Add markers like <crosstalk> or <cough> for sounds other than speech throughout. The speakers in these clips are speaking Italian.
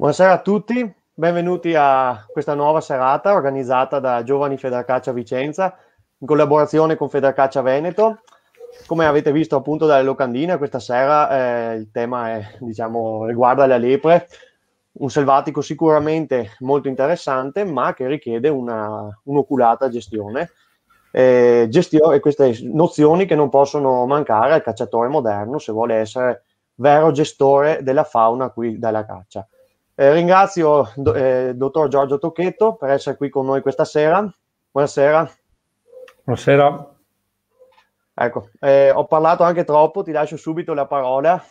Buonasera a tutti, benvenuti a questa nuova serata organizzata da Giovani Federcaccia Vicenza in collaborazione con Federcaccia Veneto. Come avete visto appunto dalle locandine, questa sera eh, il tema è, diciamo, riguarda la lepre, un selvatico sicuramente molto interessante ma che richiede una, un'oculata gestione, eh, gestio- e queste nozioni che non possono mancare al cacciatore moderno se vuole essere vero gestore della fauna qui dalla caccia. Eh, ringrazio do, eh, dottor Giorgio Tocchetto per essere qui con noi questa sera. Buonasera. Buonasera. Ecco, eh, ho parlato anche troppo, ti lascio subito la parola.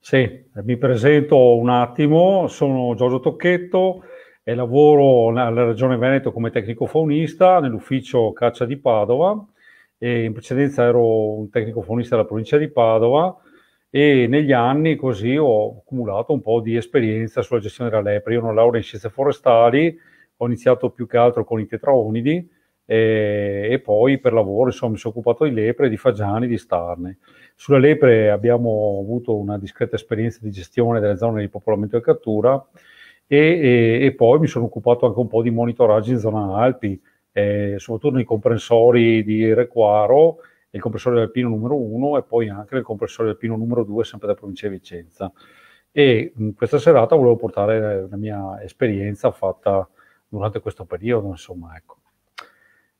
Sì, eh, mi presento un attimo, sono Giorgio Tocchetto e lavoro nella Regione Veneto come tecnico faunista nell'ufficio caccia di Padova. E in precedenza ero un tecnico faunista della provincia di Padova e negli anni così ho accumulato un po' di esperienza sulla gestione della lepre. Io ho una laurea in scienze forestali, ho iniziato più che altro con i tetraonidi e, e poi per lavoro insomma, mi sono occupato di lepre, di fagiani, di starne. Sulla lepre abbiamo avuto una discreta esperienza di gestione delle zone di popolamento e cattura e, e, e poi mi sono occupato anche un po' di monitoraggio in zona Alpi, eh, soprattutto nei comprensori di Requaro il compressore alpino numero 1 e poi anche il compressore alpino numero 2 sempre da provincia di Vicenza. E in questa serata volevo portare la mia esperienza fatta durante questo periodo, insomma, ecco.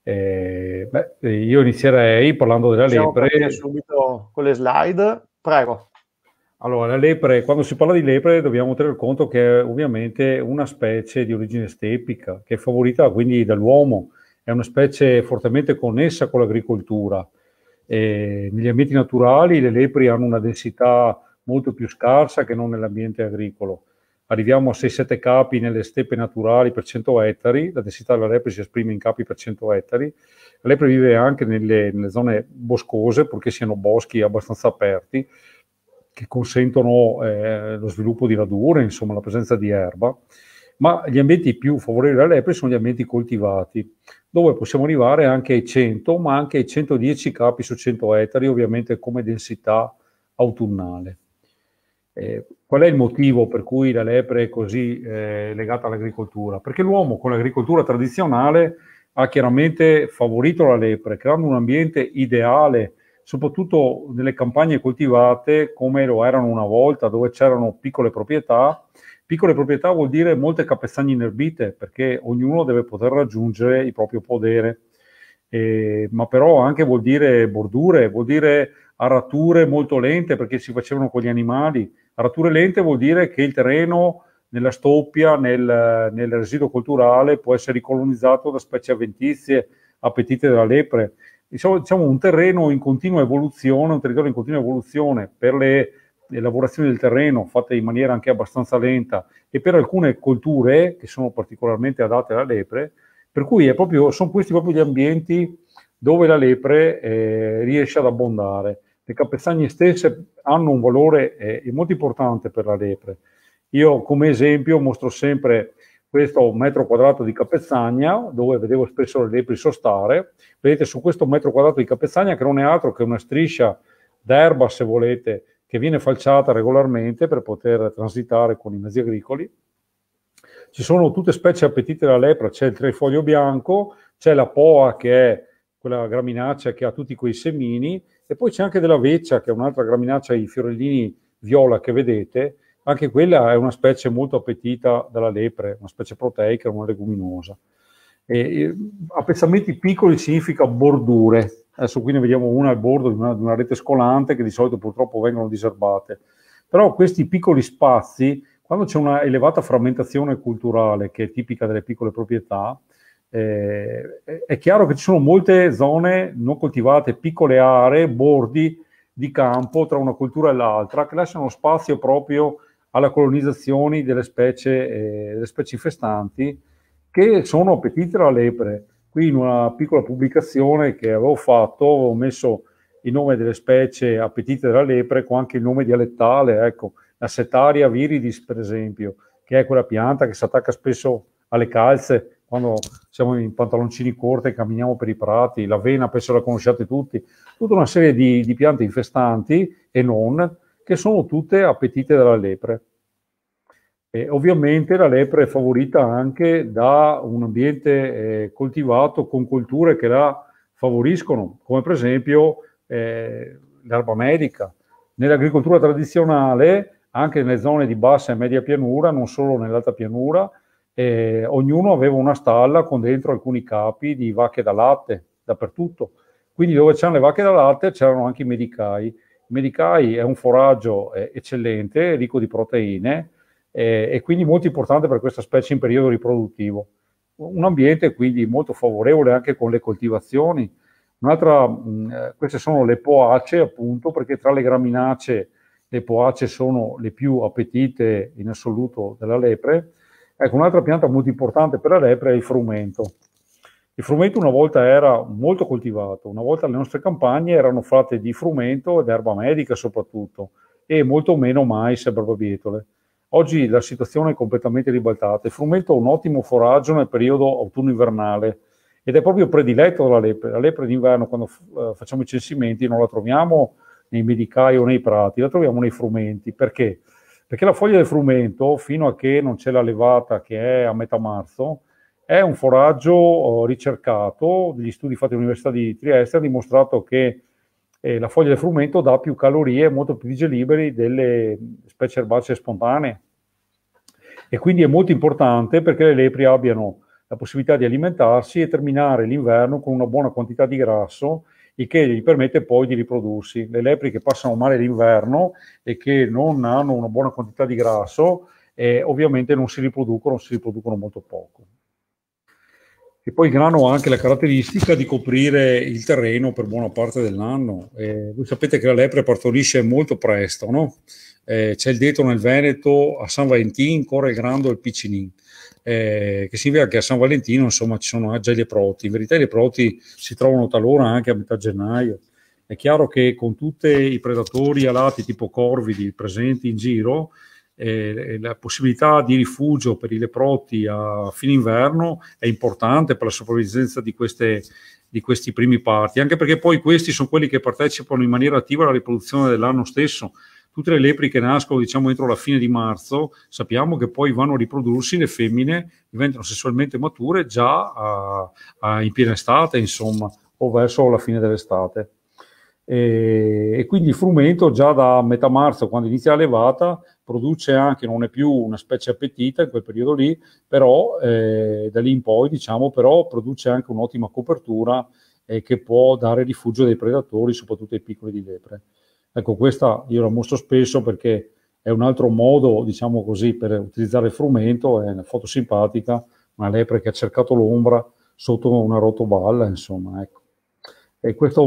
Eh, beh, io inizierei parlando della Possiamo lepre. subito con le slide, prego. Allora, la lepre, quando si parla di lepre dobbiamo tenere conto che è ovviamente una specie di origine stepica, che è favorita quindi dall'uomo, è una specie fortemente connessa con l'agricoltura. E eh, negli ambienti naturali le lepri hanno una densità molto più scarsa che non nell'ambiente agricolo. Arriviamo a 6-7 capi nelle steppe naturali per 100 ettari, la densità della lepre si esprime in capi per 100 ettari. La lepre vive anche nelle, nelle zone boscose, purché siano boschi abbastanza aperti, che consentono eh, lo sviluppo di radure, insomma la presenza di erba ma gli ambienti più favorevoli alla lepre sono gli ambienti coltivati, dove possiamo arrivare anche ai 100, ma anche ai 110 capi su 100 ettari, ovviamente come densità autunnale. Eh, qual è il motivo per cui la lepre è così eh, legata all'agricoltura? Perché l'uomo con l'agricoltura tradizionale ha chiaramente favorito la lepre, creando un ambiente ideale, soprattutto nelle campagne coltivate come lo erano una volta, dove c'erano piccole proprietà, Piccole proprietà vuol dire molte capezzaglie inerbite, perché ognuno deve poter raggiungere il proprio podere, eh, ma però anche vuol dire bordure, vuol dire arature molto lente perché si facevano con gli animali. Arature lente vuol dire che il terreno nella stoppia, nel, nel residuo culturale può essere ricolonizzato da specie avventizie, appetite della lepre. Diciamo, diciamo un terreno in continua evoluzione, un territorio in continua evoluzione per le lavorazione del terreno fatta in maniera anche abbastanza lenta e per alcune colture che sono particolarmente adatte alla lepre, per cui proprio, sono questi proprio gli ambienti dove la lepre eh, riesce ad abbondare. Le capezzagne stesse hanno un valore eh, molto importante per la lepre. Io come esempio mostro sempre questo metro quadrato di capezzagna, dove vedevo spesso le lepri sostare. Vedete su questo metro quadrato di capezzagna che non è altro che una striscia d'erba, se volete, che viene falciata regolarmente per poter transitare con i mezzi agricoli. Ci sono tutte specie appetite dalla lepre, c'è il trefoglio bianco, c'è la poa che è quella graminaccia che ha tutti quei semini e poi c'è anche della veccia che è un'altra graminaccia ai fiorellini viola che vedete, anche quella è una specie molto appetita dalla lepre, una specie proteica, una leguminosa. E, e, appezzamenti piccoli significa bordure, adesso qui ne vediamo una al bordo di una, di una rete scolante che di solito purtroppo vengono diserbate, però questi piccoli spazi, quando c'è una elevata frammentazione culturale che è tipica delle piccole proprietà, eh, è chiaro che ci sono molte zone non coltivate, piccole aree, bordi di campo tra una cultura e l'altra che lasciano spazio proprio alla colonizzazione delle specie, eh, delle specie infestanti che sono appetite alla lepre qui in una piccola pubblicazione che avevo fatto, avevo messo il nome delle specie appetite della lepre con anche il nome dialettale, ecco, la setaria viridis per esempio, che è quella pianta che si attacca spesso alle calze quando siamo in pantaloncini corti e camminiamo per i prati, la vena, penso la conosciate tutti, tutta una serie di, di piante infestanti e non, che sono tutte appetite della lepre. E ovviamente la lepre è favorita anche da un ambiente eh, coltivato con colture che la favoriscono, come per esempio eh, l'erba medica. Nell'agricoltura tradizionale, anche nelle zone di bassa e media pianura, non solo nell'alta pianura, eh, ognuno aveva una stalla con dentro alcuni capi di vacche da latte dappertutto. Quindi dove c'erano le vacche da latte c'erano anche i medicai. Il medicai è un foraggio eh, eccellente, ricco di proteine, eh, e quindi molto importante per questa specie in periodo riproduttivo. Un ambiente quindi molto favorevole anche con le coltivazioni. Un'altra, mh, mm, eh, queste sono le poace, appunto, perché tra le graminacee le poace sono le più appetite in assoluto della lepre. Ecco, un'altra pianta molto importante per la lepre è il frumento. Il frumento una volta era molto coltivato, una volta le nostre campagne erano fatte di frumento ed erba medica soprattutto e molto meno mais e barbabietole. Oggi la situazione è completamente ribaltata. Il frumento è un ottimo foraggio nel periodo autunno-invernale ed è proprio prediletto dalla lepre. La lepre d'inverno, quando eh, facciamo i censimenti, non la troviamo nei medicai o nei prati, la troviamo nei frumenti. Perché? Perché la foglia del frumento, fino a che non c'è la levata che è a metà marzo, è un foraggio oh, ricercato. Gli studi fatti all'Università di Trieste hanno dimostrato che eh, la foglia del frumento dà più calorie, molto più digeribili delle specie erbacee spontanee. E quindi è molto importante perché le lepri abbiano la possibilità di alimentarsi e terminare l'inverno con una buona quantità di grasso, il che gli permette poi di riprodursi. Le lepri che passano male l'inverno e che non hanno una buona quantità di grasso, eh, ovviamente non si riproducono, si riproducono molto poco. E poi il grano ha anche la caratteristica di coprire il terreno per buona parte dell'anno. Eh, voi sapete che la lepre partorisce molto presto, no? eh, c'è il detto nel Veneto, a San Valentino corre il grando e il piccinin. Eh, che significa che a San Valentino insomma ci sono già gli eproti. In verità gli eproti si trovano talora anche a metà gennaio. È chiaro che con tutti i predatori alati tipo corvidi presenti in giro, eh, la possibilità di rifugio per i leproti a fine inverno è importante per la sopravvivenza di, queste, di questi primi parti, anche perché poi questi sono quelli che partecipano in maniera attiva alla riproduzione dell'anno stesso. Tutte le lepri che nascono, diciamo, entro la fine di marzo, sappiamo che poi vanno a riprodursi, le femmine diventano sessualmente mature già a, a, in piena estate, insomma, o verso la fine dell'estate. E, e, quindi il frumento già da metà marzo, quando inizia la levata, produce anche, non è più una specie appetita in quel periodo lì, però eh, da lì in poi, diciamo, però produce anche un'ottima copertura eh, che può dare rifugio dei predatori, soprattutto ai piccoli di lepre. Ecco, questa io la mostro spesso perché è un altro modo, diciamo così, per utilizzare il frumento, è una foto simpatica, una lepre che ha cercato l'ombra sotto una rotoballa, insomma, ecco. E questo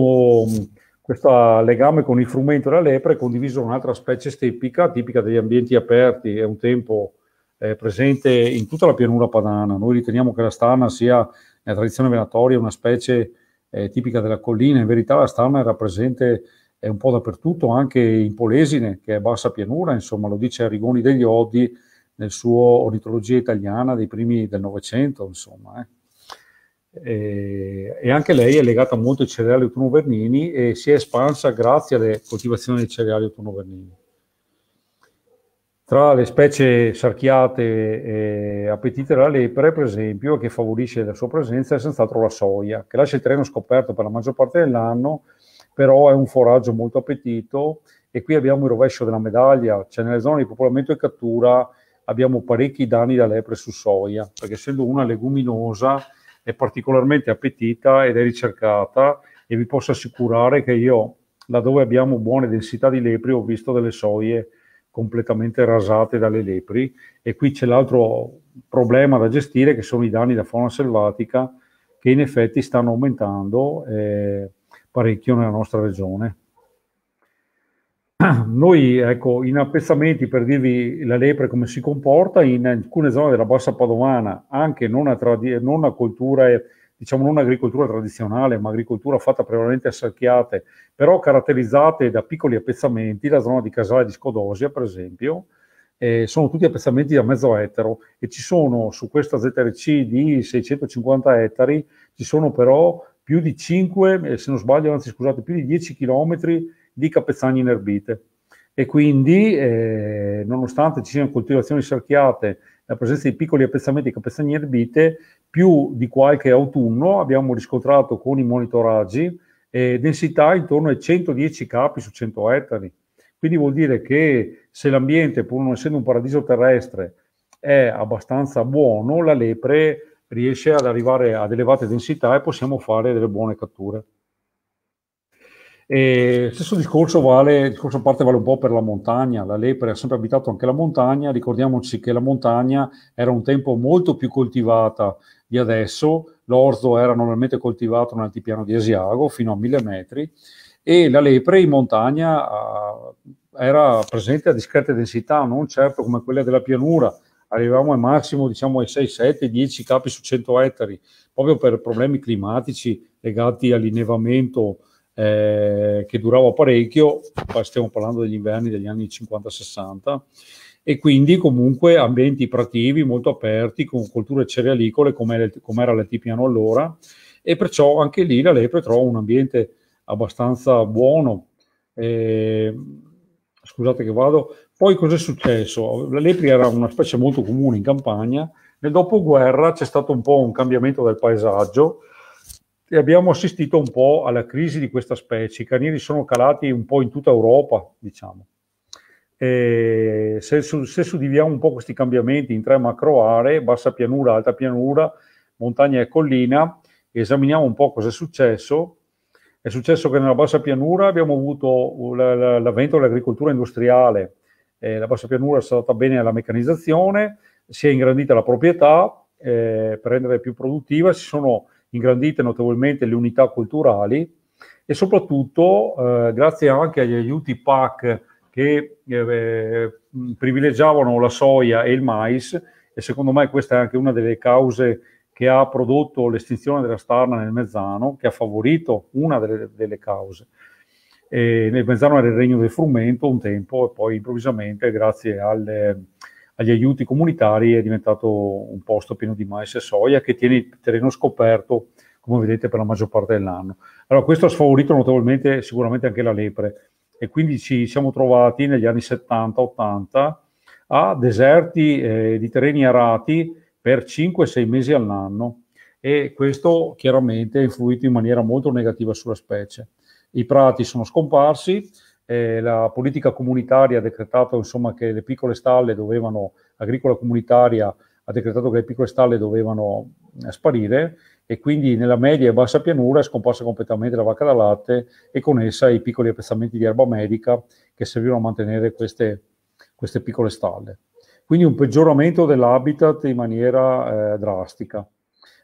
questo legame con il frumento e la lepre è condiviso con un'altra specie steppica tipica degli ambienti aperti e un tempo eh, presente in tutta la pianura padana. Noi riteniamo che la stana sia nella tradizione venatoria una specie eh, tipica della collina, in verità la stana era presente eh, un po' dappertutto, anche in Polesine, che è bassa pianura, insomma lo dice Arrigoni degli Oddi nel suo Ornitologia italiana dei primi del Novecento, insomma. Eh. Eh, e anche lei è legata molto ai cereali autunno-vernini e si è espansa grazie alle coltivazioni dei cereali autunno-vernini. Tra le specie sarchiate e appetite della lepre, per esempio, che favorisce la sua presenza è senz'altro la soia, che lascia il terreno scoperto per la maggior parte dell'anno, però è un foraggio molto appetito e qui abbiamo il rovescio della medaglia, cioè nelle zone di popolamento e cattura abbiamo parecchi danni da lepre su soia, perché essendo una leguminosa è particolarmente appetita ed è ricercata e vi posso assicurare che io, laddove abbiamo buone densità di lepri, ho visto delle soie completamente rasate dalle lepri e qui c'è l'altro problema da gestire che sono i danni da fauna selvatica che in effetti stanno aumentando eh, parecchio nella nostra regione. <clears throat> Noi, ecco, in appezzamenti per dirvi la lepre come si comporta, in alcune zone della Bassa Padovana, anche non a, tradi- non a colture, eh, diciamo non agricoltura tradizionale, ma agricoltura fatta prevalentemente a sacchiate però caratterizzate da piccoli appezzamenti, la zona di Casale di Scodosia, per esempio, eh, sono tutti appezzamenti da mezzo ettaro e ci sono su questa ZRC di 650 ettari, ci sono però più di 5, eh, se non sbaglio, anzi scusate, più di 10 chilometri di capezzane inerbite e quindi eh, nonostante ci siano coltivazioni sarchiate la presenza di piccoli appezzamenti di capezzane inerbite più di qualche autunno abbiamo riscontrato con i monitoraggi eh, densità intorno ai 110 capi su 100 ettari quindi vuol dire che se l'ambiente pur non essendo un paradiso terrestre è abbastanza buono la lepre riesce ad arrivare ad elevate densità e possiamo fare delle buone catture e stesso discorso vale, discorso a parte vale un po' per la montagna, la lepre ha sempre abitato anche la montagna, ricordiamoci che la montagna era un tempo molto più coltivata di adesso, l'orzo era normalmente coltivato nell'altipiano di Asiago fino a mille metri e la lepre in montagna ah, era presente a discrete densità, non certo come quella della pianura, arrivavamo al massimo diciamo ai 6, 7, 10 capi su 100 ettari, proprio per problemi climatici legati all'innevamento eh, che durava parecchio, stiamo parlando degli inverni degli anni 50-60, e quindi comunque ambienti prativi molto aperti, con colture cerealicole come, era l'Etipiano allora, e perciò anche lì la lepre trova un ambiente abbastanza buono. Eh, scusate che vado. Poi cos'è successo? La lepre era una specie molto comune in campagna, nel dopoguerra c'è stato un po' un cambiamento del paesaggio, e abbiamo assistito un po' alla crisi di questa specie. I canini sono calati un po' in tutta Europa, diciamo. Se, se, suddividiamo un po' questi cambiamenti in tre macro aree, bassa pianura, alta pianura, montagna e collina, esaminiamo un po' cosa è successo. È successo che nella bassa pianura abbiamo avuto l'avvento dell'agricoltura industriale, eh, la bassa pianura è stata bene alla meccanizzazione, si è ingrandita la proprietà eh, per rendere più produttiva, si sono ingrandite notevolmente le unità culturali e soprattutto eh, grazie anche agli aiuti PAC che eh, eh, privilegiavano la soia e il mais e secondo me questa è anche una delle cause che ha prodotto l'estinzione della starna nel Mezzano, che ha favorito una delle, delle cause. E nel Mezzano era il regno del frumento un tempo e poi improvvisamente grazie alle agli aiuti comunitari è diventato un posto pieno di mais e soia che tiene il terreno scoperto, come vedete, per la maggior parte dell'anno. Allora, questo ha sfavorito notevolmente sicuramente anche la lepre e quindi ci siamo trovati negli anni 70-80 a deserti eh, di terreni arati per 5-6 mesi all'anno e questo chiaramente ha influito in maniera molto negativa sulla specie. I prati sono scomparsi, eh, la politica comunitaria ha decretato insomma, che le piccole stalle dovevano, agricola comunitaria ha decretato che le piccole stalle dovevano eh, sparire e quindi nella media e bassa pianura è scomparsa completamente la vacca da latte e con essa i piccoli appezzamenti di erba medica che servivano a mantenere queste, queste piccole stalle. Quindi un peggioramento dell'habitat in maniera eh, drastica.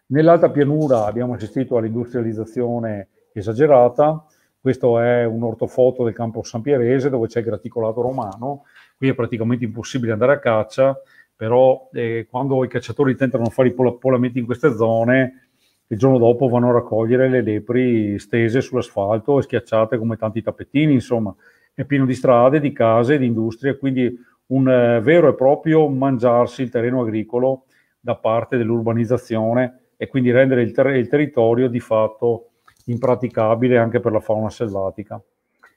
Nell'alta pianura abbiamo assistito all'industrializzazione esagerata, questo è un ortofoto del campo sampierese dove c'è il graticolato romano, qui è praticamente impossibile andare a caccia, però eh, quando i cacciatori tentano fare i polamenti in queste zone, il giorno dopo vanno a raccogliere le lepri stese sull'asfalto e schiacciate come tanti tappetini, insomma, è pieno di strade, di case, di industrie, quindi un eh, vero e proprio mangiarsi il terreno agricolo da parte dell'urbanizzazione e quindi rendere il, ter- il territorio di fatto impraticabile anche per la fauna selvatica.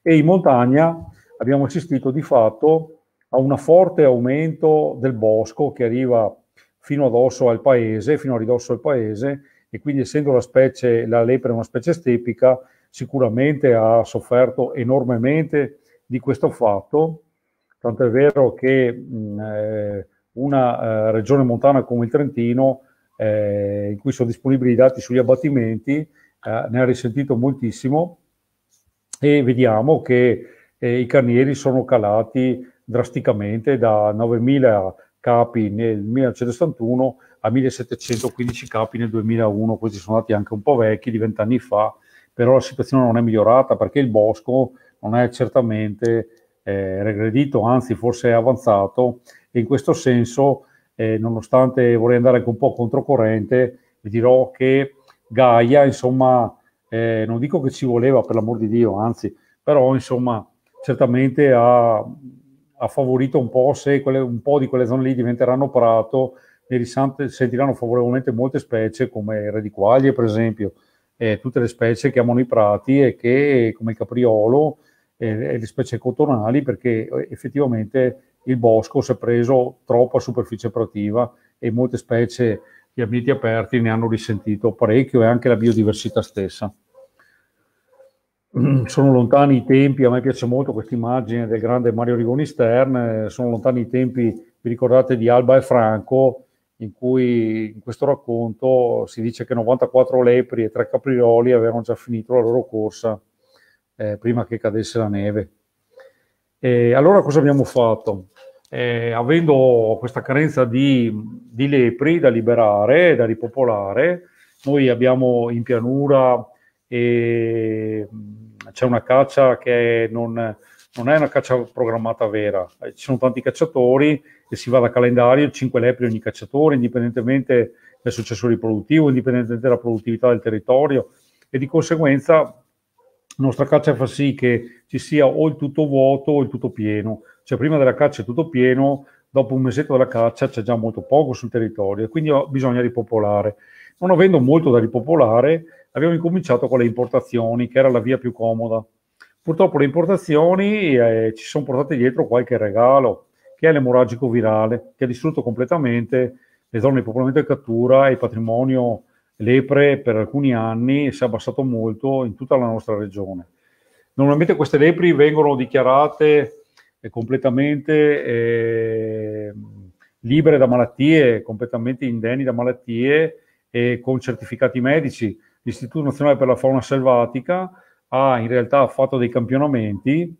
E in montagna abbiamo assistito di fatto a un forte aumento del bosco che arriva fino addosso al paese, fino a ridosso al paese, e quindi essendo la specie, la lepre una specie stepica, sicuramente ha sofferto enormemente di questo fatto, tanto è vero che mh, eh, una eh, regione montana come il Trentino, eh, in cui sono disponibili i dati sugli abbattimenti, eh, ne ha risentito moltissimo e vediamo che eh, i carnieri sono calati drasticamente da 9.000 capi nel 1971 a 1.715 capi nel 2001, questi sono dati anche un po' vecchi di vent'anni fa, però la situazione non è migliorata perché il bosco non è certamente eh, regredito, anzi forse è avanzato e in questo senso, eh, nonostante vorrei andare anche un po' controcorrente, vi dirò che Gaia, insomma, eh, non dico che ci voleva per l'amor di Dio, anzi, però insomma, certamente ha, ha favorito un po' se quelle, un po' di quelle zone lì diventeranno prato e risentiranno favorevolmente molte specie come radiquaglie, per esempio, eh, tutte le specie che amano i prati e che, come il capriolo eh, e le specie cotonali, perché eh, effettivamente il bosco si è preso troppa superficie prativa e molte specie gli ambienti aperti ne hanno risentito parecchio e anche la biodiversità stessa. <clears throat> Sono lontani i tempi, a me piace molto questa immagine del grande Mario Rigoni Stern, sono lontani i tempi, vi ricordate, di Alba e Franco, in cui in questo racconto si dice che 94 lepri e 3 caprioli avevano già finito la loro corsa eh, prima che cadesse la neve. E allora cosa abbiamo fatto? eh, avendo questa carenza di, di, lepri da liberare, da ripopolare, noi abbiamo in pianura eh, c'è una caccia che non, non, è una caccia programmata vera, eh, ci sono tanti cacciatori e si va da calendario 5 lepri ogni cacciatore, indipendentemente dal successo riproduttivo, indipendentemente dalla produttività del territorio e di conseguenza la nostra caccia fa sì che ci sia o il tutto vuoto o il tutto pieno cioè prima della caccia è tutto pieno, dopo un mesetto della caccia c'è già molto poco sul territorio, quindi bisogna ripopolare. Non avendo molto da ripopolare, abbiamo incominciato con le importazioni, che era la via più comoda. Purtroppo le importazioni eh, ci sono portate dietro qualche regalo, che è l'emorragico virale, che ha distrutto completamente le zone di popolamento e cattura e il patrimonio lepre per alcuni anni si è abbassato molto in tutta la nostra regione. Normalmente queste lepri vengono dichiarate completamente eh, libere da malattie, completamente indenni da malattie e con certificati medici. L'Istituto Nazionale per la Fauna Selvatica ha in realtà fatto dei campionamenti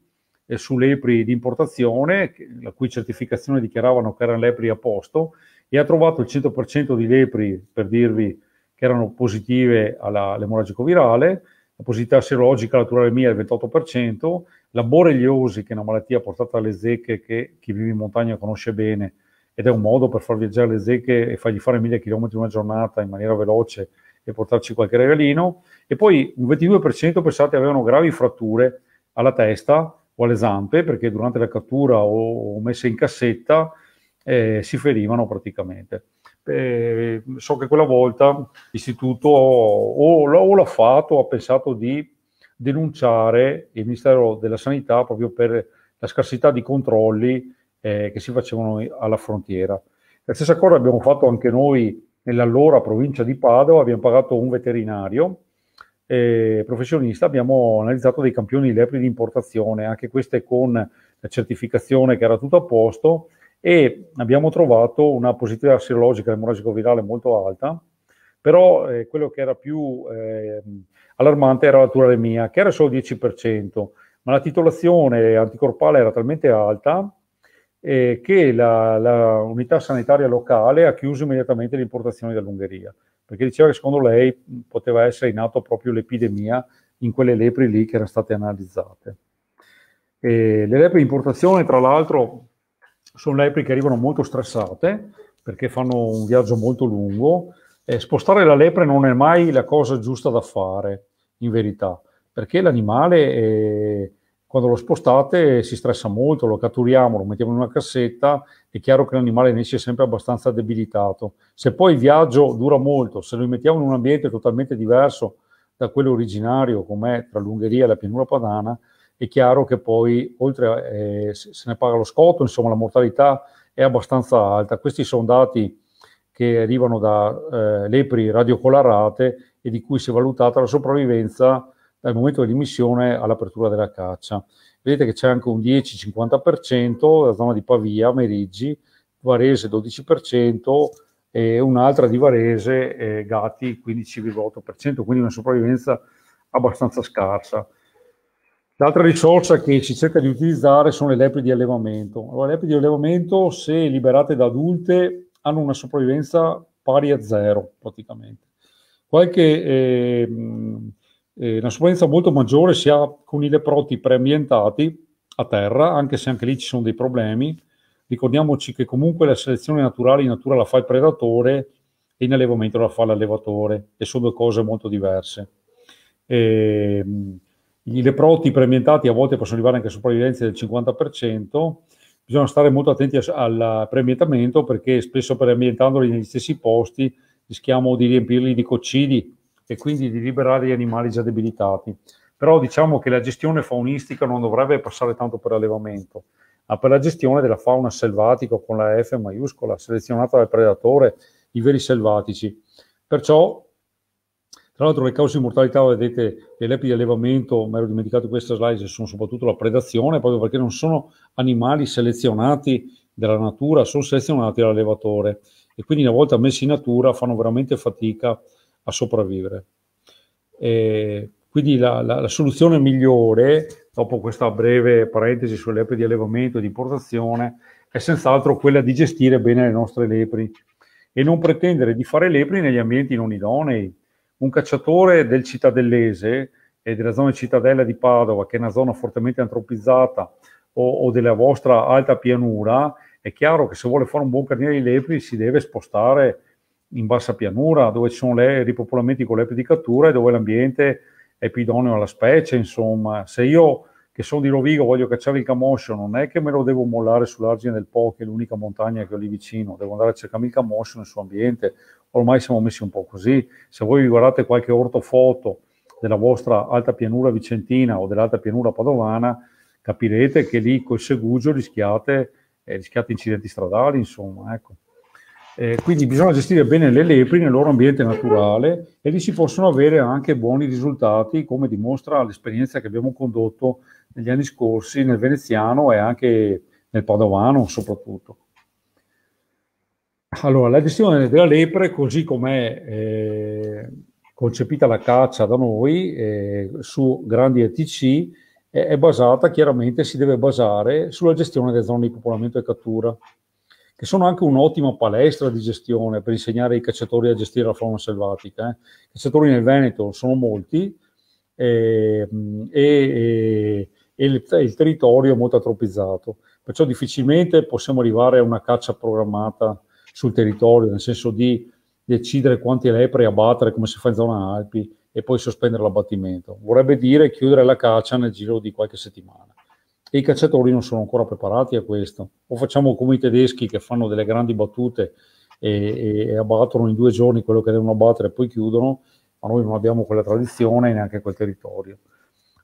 eh, sulle lepri di importazione, la cui certificazione dichiaravano che erano lepri a posto, e ha trovato il 100% di lepri, per dirvi, che erano positive all'emorragico virale, la positività serologica naturale mia è il 28%, la borreliosi, che è una malattia portata alle zecche che chi vive in montagna conosce bene, ed è un modo per far viaggiare le zecche e fargli fare mille chilometri in una giornata in maniera veloce e portarci qualche regalino. E poi un 22% pensate avevano gravi fratture alla testa o alle zampe, perché durante la cattura o messe in cassetta eh, si ferivano praticamente. Eh, so che quella volta l'istituto o, o l'ha fatto o ha pensato di denunciare il Ministero della Sanità proprio per la scarsità di controlli eh, che si facevano alla frontiera. La stessa cosa abbiamo fatto anche noi nell'allora provincia di Padova, abbiamo pagato un veterinario eh, professionista, abbiamo analizzato dei campioni di lepri di importazione, anche queste con la certificazione che era tutto a posto e abbiamo trovato una positività sirologica emorragico virale molto alta, però eh, quello che era più eh, Allarmante era la turaremia, che era solo 10%, ma la titolazione anticorpale era talmente alta eh, che la, la, unità sanitaria locale ha chiuso immediatamente le importazioni dall'Ungheria, perché diceva che secondo lei poteva essere in atto proprio l'epidemia in quelle lepri lì che erano state analizzate. E le lepri di importazione, tra l'altro, sono lepri che arrivano molto stressate perché fanno un viaggio molto lungo eh, spostare la lepre non è mai la cosa giusta da fare, in verità, perché l'animale, eh, quando lo spostate, si stressa molto, lo catturiamo, lo mettiamo in una cassetta, è chiaro che l'animale ne esce sempre abbastanza debilitato. Se poi il viaggio dura molto, se lo mettiamo in un ambiente totalmente diverso da quello originario, com'è tra l'Ungheria e la pianura padana, è chiaro che poi, oltre a, eh, se ne paga lo scotto, insomma, la mortalità è abbastanza alta. Questi sono dati che arrivano da eh, lepri radiocolarate e di cui si è valutata la sopravvivenza dal momento dell'immissione all'apertura della caccia. Vedete che c'è anche un 10-50% la zona di Pavia, Meriggi, Varese 12% e un'altra di Varese, eh, Gatti 15,8%, quindi una sopravvivenza abbastanza scarsa. L'altra risorsa che si cerca di utilizzare sono le lepri di allevamento. Allora, le lepri di allevamento, se liberate da adulte, hanno una sopravvivenza pari a zero praticamente. Qualche, ehm, eh, eh, una sopravvivenza molto maggiore si ha con i leproti preambientati a terra, anche se anche lì ci sono dei problemi. Ricordiamoci che comunque la selezione naturale in natura la fa il predatore e in allevamento la fa l'allevatore e sono due cose molto diverse. Eh, I leproti preambientati a volte possono arrivare anche a sopravvivenze del 50%, bisogna stare molto attenti al preambientamento perché spesso preambientandoli negli stessi posti rischiamo di riempirli di coccidi e quindi di liberare gli animali già debilitati. Però diciamo che la gestione faunistica non dovrebbe passare tanto per l'allevamento, ma per la gestione della fauna selvatica con la F maiuscola, selezionata dal predatore, i veri selvatici. Perciò tra l'altro le cause di mortalità, vedete, le lepi di allevamento, mi ero dimenticato questa slide, sono soprattutto la predazione, proprio perché non sono animali selezionati dalla natura, sono selezionati dall'allevatore e quindi una volta messi in natura fanno veramente fatica a sopravvivere. E quindi la, la, la, soluzione migliore, dopo questa breve parentesi sulle lepri di allevamento e di importazione, è senz'altro quella di gestire bene le nostre lepri e non pretendere di fare lepri negli ambienti non idonei, un cacciatore del cittadellese e della zona cittadella di Padova, che è una zona fortemente antropizzata, o, o della vostra alta pianura, è chiaro che se vuole fare un buon carniere di lepri si deve spostare in bassa pianura, dove ci sono le ripopolamenti con lepri di cattura e dove l'ambiente è più idoneo alla specie, insomma. Se io che sono di Rovigo voglio cacciare il camoscio, non è che me lo devo mollare sull'argine del Po, che è l'unica montagna che ho lì vicino, devo andare a cercarmi il camoscio nel suo ambiente, ormai siamo messi un po' così. Se voi vi guardate qualche ortofoto della vostra alta pianura vicentina o dell'alta pianura padovana, capirete che lì col segugio rischiate, eh, rischiate incidenti stradali, insomma, ecco. Eh, quindi bisogna gestire bene le lepri nel loro ambiente naturale e lì si possono avere anche buoni risultati, come dimostra l'esperienza che abbiamo condotto negli anni scorsi nel veneziano e anche nel padovano soprattutto. Allora, la gestione della lepre, così com'è eh, concepita la caccia da noi eh, su grandi ETC, è, è, basata chiaramente, si deve basare sulla gestione delle zone di popolamento e cattura, che sono anche un'ottima palestra di gestione per insegnare ai cacciatori a gestire la fauna selvatica. Eh. I cacciatori nel Veneto sono molti eh, e, e, eh, e il, il territorio è molto atropizzato, perciò difficilmente possiamo arrivare a una caccia programmata sul territorio, nel senso di decidere quanti lepre abbattere come si fa in zona Alpi e poi sospendere l'abbattimento. Vorrebbe dire chiudere la caccia nel giro di qualche settimana. E i cacciatori non sono ancora preparati a questo. O facciamo come i tedeschi che fanno delle grandi battute e, e abbattono in due giorni quello che devono abbattere e poi chiudono, ma noi non abbiamo quella tradizione e neanche quel territorio.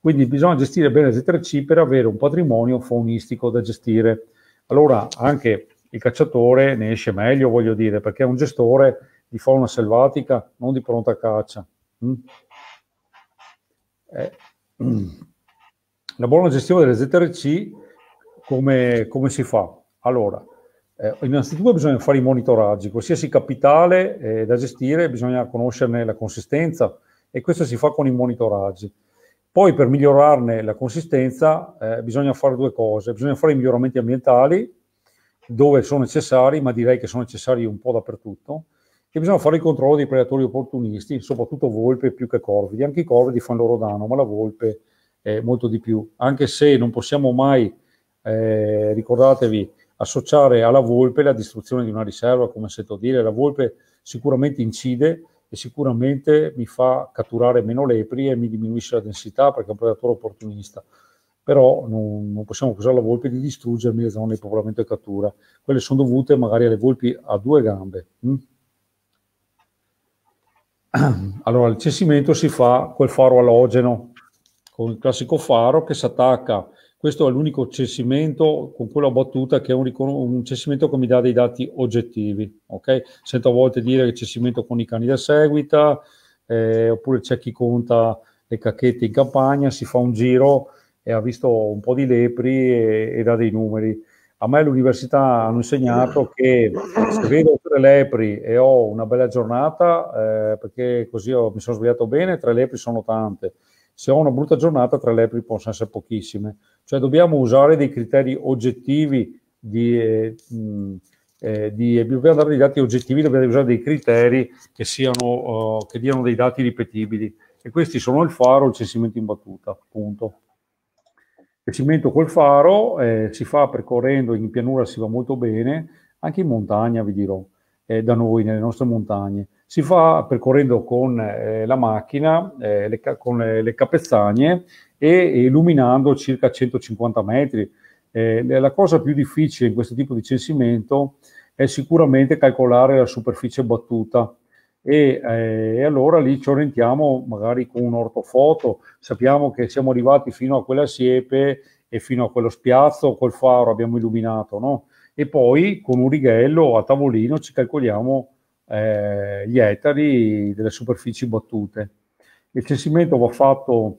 Quindi bisogna gestire bene le 3C per avere un patrimonio faunistico da gestire. Allora, anche il cacciatore ne esce meglio, voglio dire, perché è un gestore di fauna selvatica, non di pronta caccia. Mm? Eh. Mm. La buona gestione delle ZRC come, come si fa? Allora, eh, innanzitutto bisogna fare i monitoraggi, qualsiasi capitale eh, da gestire bisogna conoscerne la consistenza e questo si fa con i monitoraggi. Poi per migliorarne la consistenza eh, bisogna fare due cose, bisogna fare i miglioramenti ambientali dove sono necessari, ma direi che sono necessari un po' dappertutto, che bisogna fare il controllo dei predatori opportunisti, soprattutto volpe più che corvidi. Anche i corvidi fanno loro danno, ma la volpe eh, molto di più. Anche se non possiamo mai, eh, ricordatevi, associare alla volpe la distruzione di una riserva, come sento dire, la volpe sicuramente incide e sicuramente mi fa catturare meno lepri e mi diminuisce la densità perché è un predatore opportunista però non, non possiamo accusare la volpe di distruggermi le zone di popolamento e cattura. Quelle sono dovute magari alle volpi a due gambe. Hm? <clears throat> Allora, il cessimento si fa col faro alogeno, con il classico faro che si attacca. Questo è l'unico cessimento con quella battuta che è un, un censimento che mi dà dei dati oggettivi. Okay? Sento a volte dire che cessimento con i cani da seguita, eh, oppure c'è chi conta le cacchette in campagna, si fa un giro e ha visto un po' di lepri e, e dà dei numeri. A me l'università hanno insegnato che se vedo tre lepri e ho una bella giornata, eh, perché così ho, mi sono svegliato bene, tre lepri sono tante. Se ho una brutta giornata, tre lepri possono essere pochissime. Cioè dobbiamo usare dei criteri oggettivi di... Eh, mh, eh, di, dobbiamo dare dei dati oggettivi, dobbiamo usare dei criteri che, siano, uh, che diano dei dati ripetibili. E questi sono il faro, il censimento in battuta, punto. Il cimento col faro eh, si fa percorrendo, in pianura si va molto bene, anche in montagna vi dirò, eh, da noi nelle nostre montagne. Si fa percorrendo con eh, la macchina, eh, le, con eh, le, le capezzagne e illuminando circa 150 metri. Eh, la cosa più difficile in questo tipo di censimento è sicuramente calcolare la superficie battuta e, eh, e, allora lì ci orientiamo magari con un'ortofoto, sappiamo che siamo arrivati fino a quella siepe e fino a quello spiazzo, col faro abbiamo illuminato, no? E poi con un righello a tavolino ci calcoliamo eh, gli ettari delle superfici battute. Il censimento va fatto,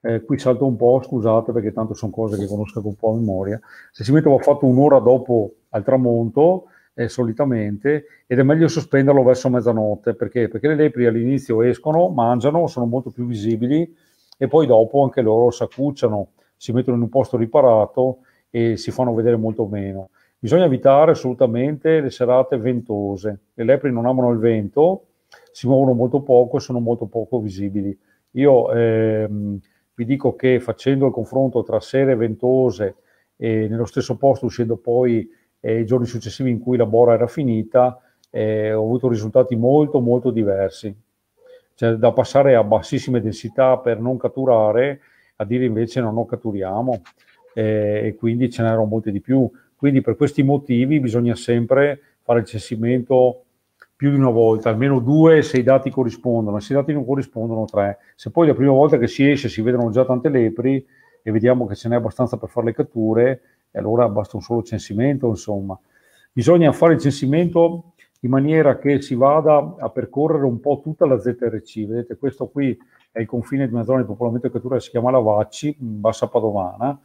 eh, qui salto un po', scusate perché tanto sono cose che conosco un po' a memoria, il censimento va fatto un'ora dopo al tramonto, eh, solitamente ed è meglio sospenderlo verso mezzanotte perché? perché le lepri all'inizio escono, mangiano, sono molto più visibili e poi dopo anche loro s'accucciano, si mettono in un posto riparato e si fanno vedere molto meno. Bisogna evitare assolutamente le serate ventose, le lepri non amano il vento, si muovono molto poco e sono molto poco visibili. Io ehm, vi dico che facendo il confronto tra sere ventose e nello stesso posto uscendo poi e i giorni successivi in cui la bora era finita eh, ho avuto risultati molto molto diversi. Cioè da passare a bassissime densità per non catturare a dire invece no, non catturiamo eh, e quindi ce n'erano molte di più. Quindi per questi motivi bisogna sempre fare il censimento più di una volta, almeno due se i dati corrispondono, se i dati non corrispondono tre. Se poi la prima volta che si esce si vedono già tante lepri e vediamo che ce n'è abbastanza per fare le catture, e allora basta un solo censimento, insomma. Bisogna fare il censimento in maniera che si vada a percorrere un po' tutta la ZRC. Vedete, questo qui è il confine di una zona di popolamento e cattura che si chiama la Vacci, in bassa padovana.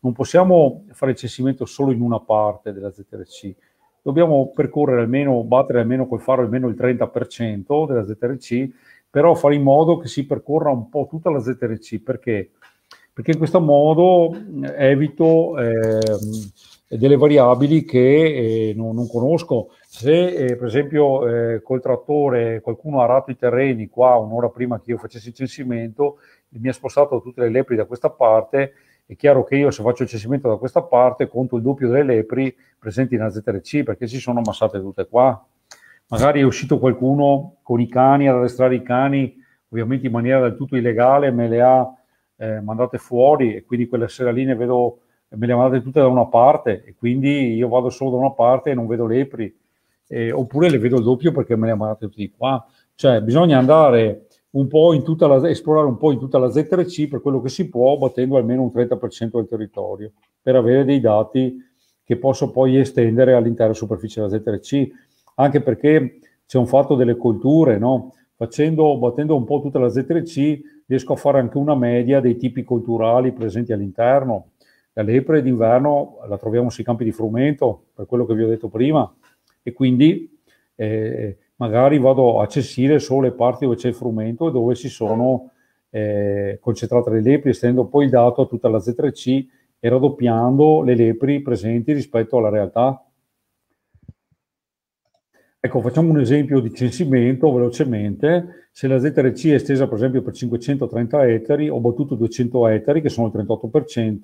Non possiamo fare il censimento solo in una parte della ZRC. Dobbiamo percorrere almeno, battere almeno col faro almeno il 30% della ZRC, però fare in modo che si percorra un po' tutta la ZRC, perché perché in questo modo eh, evito eh, delle variabili che eh, non, non, conosco. Se eh, per esempio eh, col trattore qualcuno ha arato i terreni qua un'ora prima che io facessi il censimento, mi ha spostato tutte le lepri da questa parte, è chiaro che io se faccio il censimento da questa parte conto il doppio delle lepri presenti in AZRC perché si sono ammassate tutte qua. Magari è uscito qualcuno con i cani ad addestrare i cani, ovviamente in maniera del tutto illegale, me le ha eh, mandate fuori e quindi quelle seraline vedo, me le mandate tutte da una parte e quindi io vado solo da una parte e non vedo lepri, eh, oppure le vedo il doppio perché me le mandate tutte di qua. Cioè bisogna andare un po' in tutta la, esplorare un po' in tutta la Z3C per quello che si può, battendo almeno un 30% del territorio, per avere dei dati che posso poi estendere all'intera superficie della Z3C, anche perché c'è un fatto delle colture, no? Facendo, battendo un po' tutta la Z3C, riesco a fare anche una media dei tipi culturali presenti all'interno. La lepre d'inverno la troviamo sui campi di frumento, per quello che vi ho detto prima, e quindi eh, magari vado a cessire solo le parti dove c'è il frumento e dove si sono eh, concentrate le lepri, estendendo poi il dato a tutta la Z3C e raddoppiando le lepri presenti rispetto alla realtà. Ecco, facciamo un esempio di censimento velocemente se la ZRC è estesa per esempio per 530 ettari, ho battuto 200 ettari che sono il 38%,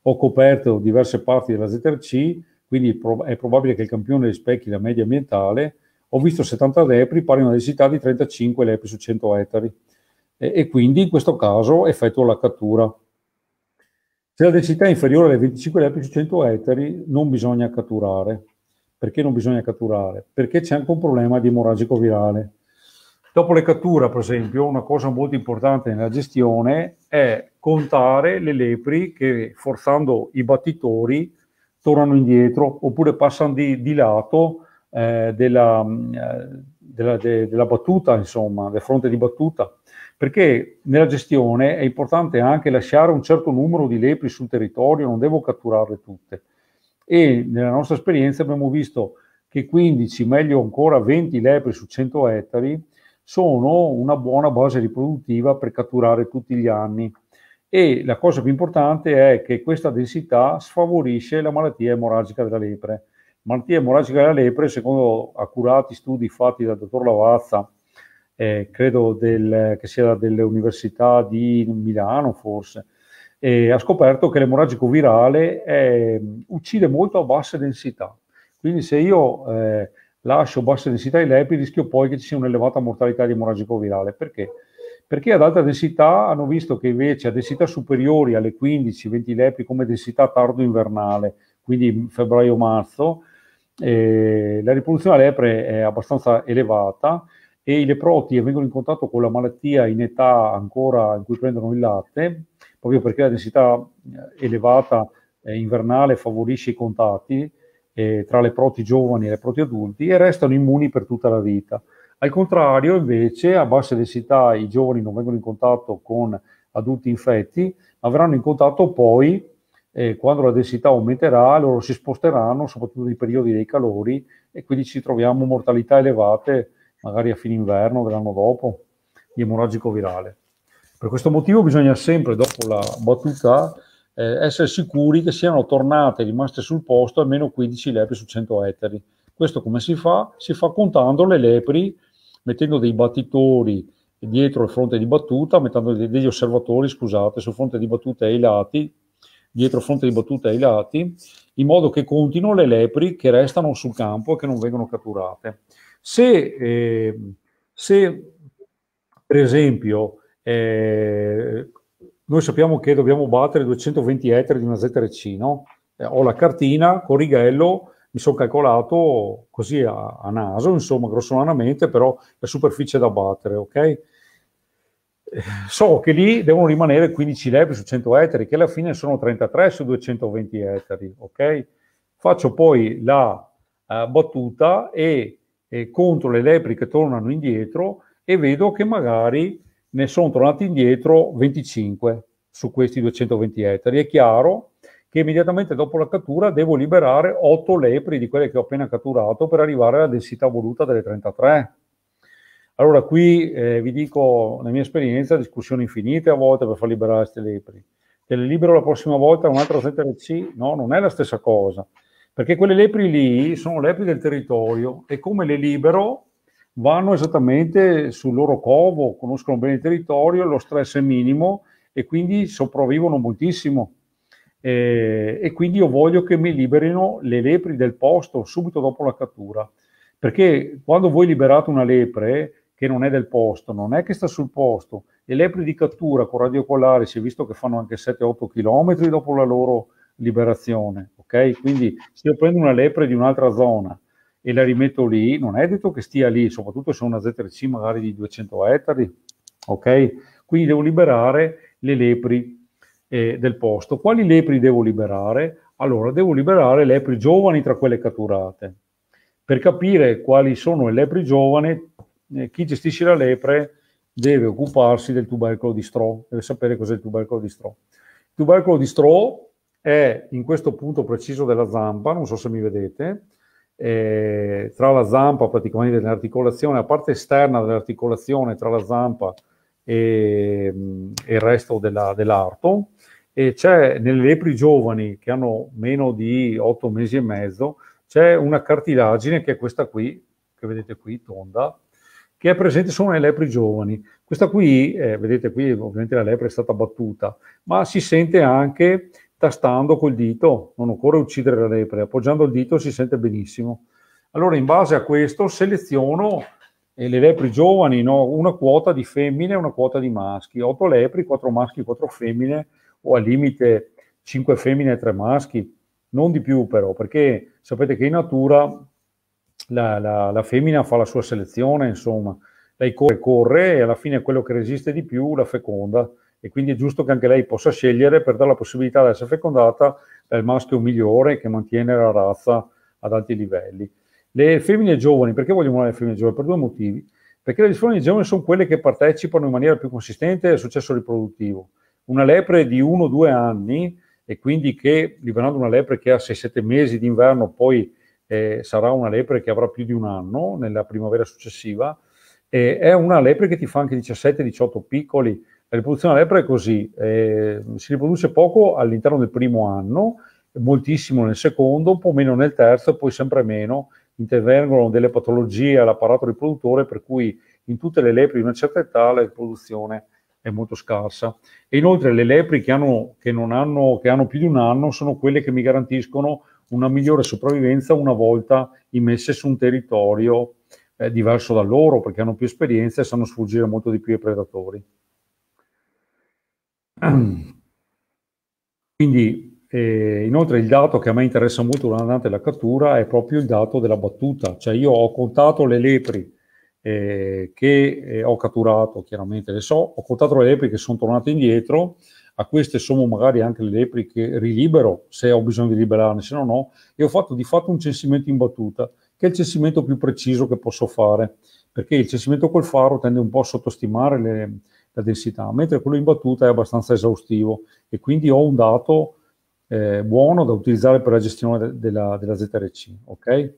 ho coperto diverse parti della ZRC, quindi è probabile che il campione rispecchi la media ambientale, ho visto 70 lepri pari a una densità di 35 lepri su 100 ettari e, e quindi in questo caso effettuo la cattura. Se la densità è inferiore alle 25 lepri su 100 ettari non bisogna catturare. Perché non bisogna catturare? Perché c'è anche un problema di emorragico virale. Dopo le catture, per esempio, una cosa molto importante nella gestione è contare le lepri che forzando i battitori tornano indietro oppure passano di, di lato eh, della, mm, eh, della, de, della, battuta, insomma, del fronte di battuta. Perché nella gestione è importante anche lasciare un certo numero di lepri sul territorio, non devo catturarle tutte. E nella nostra esperienza abbiamo visto che 15, meglio ancora 20 lepri su 100 ettari, sono una buona base riproduttiva per catturare tutti gli anni e la cosa più importante è che questa densità sfavorisce la malattia emorragica della lepre. Malattia emorragica della lepre, secondo accurati studi fatti dal dottor Lavazza, eh, credo del, che sia dell'Università di Milano forse, eh, ha scoperto che l'emorragico virale eh, uccide molto a bassa densità. Quindi se io eh, lascio bassa densità ai lepi, rischio poi che ci sia un'elevata mortalità di emorragico-virale. Perché? Perché ad alta densità hanno visto che invece a densità superiori alle 15-20 lepi come densità tardo-invernale, quindi febbraio-marzo, eh, la riproduzione a lepre è abbastanza elevata e i leproti vengono in contatto con la malattia in età ancora in cui prendono il latte, proprio perché la densità eh, elevata eh, invernale favorisce i contatti, eh, tra le proti giovani e le proti adulti e restano immuni per tutta la vita. Al contrario, invece, a bassa densità i giovani non vengono in contatto con adulti infetti, ma verranno in contatto poi, eh, quando la densità aumenterà, loro si sposteranno, soprattutto nei periodi dei calori, e quindi ci troviamo mortalità elevate, magari a fine inverno dell'anno dopo, di emorragico virale. Per questo motivo bisogna sempre, dopo la battuta, eh, essere sicuri che siano tornate, rimaste sul posto almeno 15 lepri su 100 ettari. Questo come si fa? Si fa contando le lepri, mettendo dei battitori dietro il fronte di battuta, mettendo degli osservatori, scusate, sul fronte di battuta e ai lati, dietro il fronte di battuta e ai lati, in modo che contino le lepri che restano sul campo e che non vengono catturate. Se, eh, se per esempio, eh, noi sappiamo che dobbiamo battere 220 ettari di una ZRC, no? Eh, ho la cartina con righello, mi sono calcolato così a, a, naso, insomma, grossolanamente, però la superficie da battere, ok? Eh, so che lì devono rimanere 15 lepri su 100 ettari, che alla fine sono 33 su 220 ettari, ok? Faccio poi la eh, battuta e, e contro le lepri che tornano indietro e vedo che magari ne sono tornati indietro 25 su questi 220 ettari. È chiaro che immediatamente dopo la cattura devo liberare 8 lepri di quelle che ho appena catturato per arrivare alla densità voluta delle 33. Allora qui eh, vi dico, nella mia esperienza, discussioni infinite a volte per far liberare queste lepri. Te le libero la prossima volta un'altra ZRC? No, non è la stessa cosa, perché quelle lepri lì sono lepri del territorio e come le libero vanno esattamente sul loro covo, conoscono bene il territorio, lo stress è minimo e quindi sopravvivono moltissimo. Eh, e quindi io voglio che mi liberino le lepri del posto subito dopo la cattura, perché quando voi liberate una lepre che non è del posto, non è che sta sul posto, le lepri di cattura con radiocolare si è visto che fanno anche 7-8 km dopo la loro liberazione, ok? Quindi se io prendo una lepre di un'altra zona e la rimetto lì, non è detto che stia lì, soprattutto se ho una Z3C magari di 200 ettari, ok? Quindi devo liberare le lepri eh, del posto. Quali lepri devo liberare? Allora, devo liberare lepri giovani tra quelle catturate. Per capire quali sono le lepri giovani, eh, chi gestisce la lepre deve occuparsi del tubercolo di Stroh, deve sapere cos'è il tubercolo di Stroh. Il tubercolo di Stroh è in questo punto preciso della zampa, non so se mi vedete, eh, tra la zampa praticamente nell'articolazione, la parte esterna dell'articolazione tra la zampa e, e il resto della, dell'arto e c'è nelle lepri giovani che hanno meno di 8 mesi e mezzo c'è una cartilagine che è questa qui che vedete qui tonda che è presente solo nelle lepri giovani questa qui eh, vedete qui ovviamente la lepre è stata battuta ma si sente anche tastando col dito, non occorre uccidere la lepre, appoggiando il dito si sente benissimo. Allora in base a questo seleziono eh, le lepri giovani, no? una quota di femmine e una quota di maschi, 8 lepri, 4 maschi, 4 femmine o al limite 5 femmine e 3 maschi, non di più però, perché sapete che in natura la, la, la femmina fa la sua selezione, insomma, lei corre, corre e alla fine quello che resiste di più la feconda e quindi è giusto che anche lei possa scegliere per dare la possibilità di essere fecondata dal maschio migliore che mantiene la razza ad alti livelli. Le femmine giovani, perché vogliamo le femmine giovani? Per due motivi. Perché le femmine giovani sono quelle che partecipano in maniera più consistente al successo riproduttivo. Una lepre di 1-2 anni, e quindi che liberando una lepre che ha 6-7 mesi d'inverno, poi eh, sarà una lepre che avrà più di un anno nella primavera successiva, eh, è una lepre che ti fa anche 17-18 piccoli, la riproduzione alla lepre è così, eh, si riproduce poco all'interno del primo anno, moltissimo nel secondo, un po' meno nel terzo e poi sempre meno. Intervengono delle patologie all'apparato riproduttore per cui in tutte le lepri di una certa età la riproduzione è molto scarsa. E inoltre le lepri che hanno, che hanno, che hanno più di un anno sono quelle che mi garantiscono una migliore sopravvivenza una volta immesse su un territorio eh, diverso da loro, perché hanno più esperienza e sanno sfuggire molto di più ai predatori. Ah. Mm. Quindi, eh, inoltre, il dato che a me interessa molto durante la cattura è proprio il dato della battuta, cioè io ho contato le lepri eh, che eh, ho catturato, chiaramente le so, ho contato le lepri che sono tornate indietro, a queste sono magari anche le lepri che rilibero, se ho bisogno di liberarne, se no no, e ho fatto di fatto un censimento in battuta, che è il censimento più preciso che posso fare, perché il censimento col faro tende un po' a sottostimare le, la densità, mentre quello in battuta è abbastanza esaustivo e quindi ho un dato eh, buono da utilizzare per la gestione de della, della, ZRC. Okay?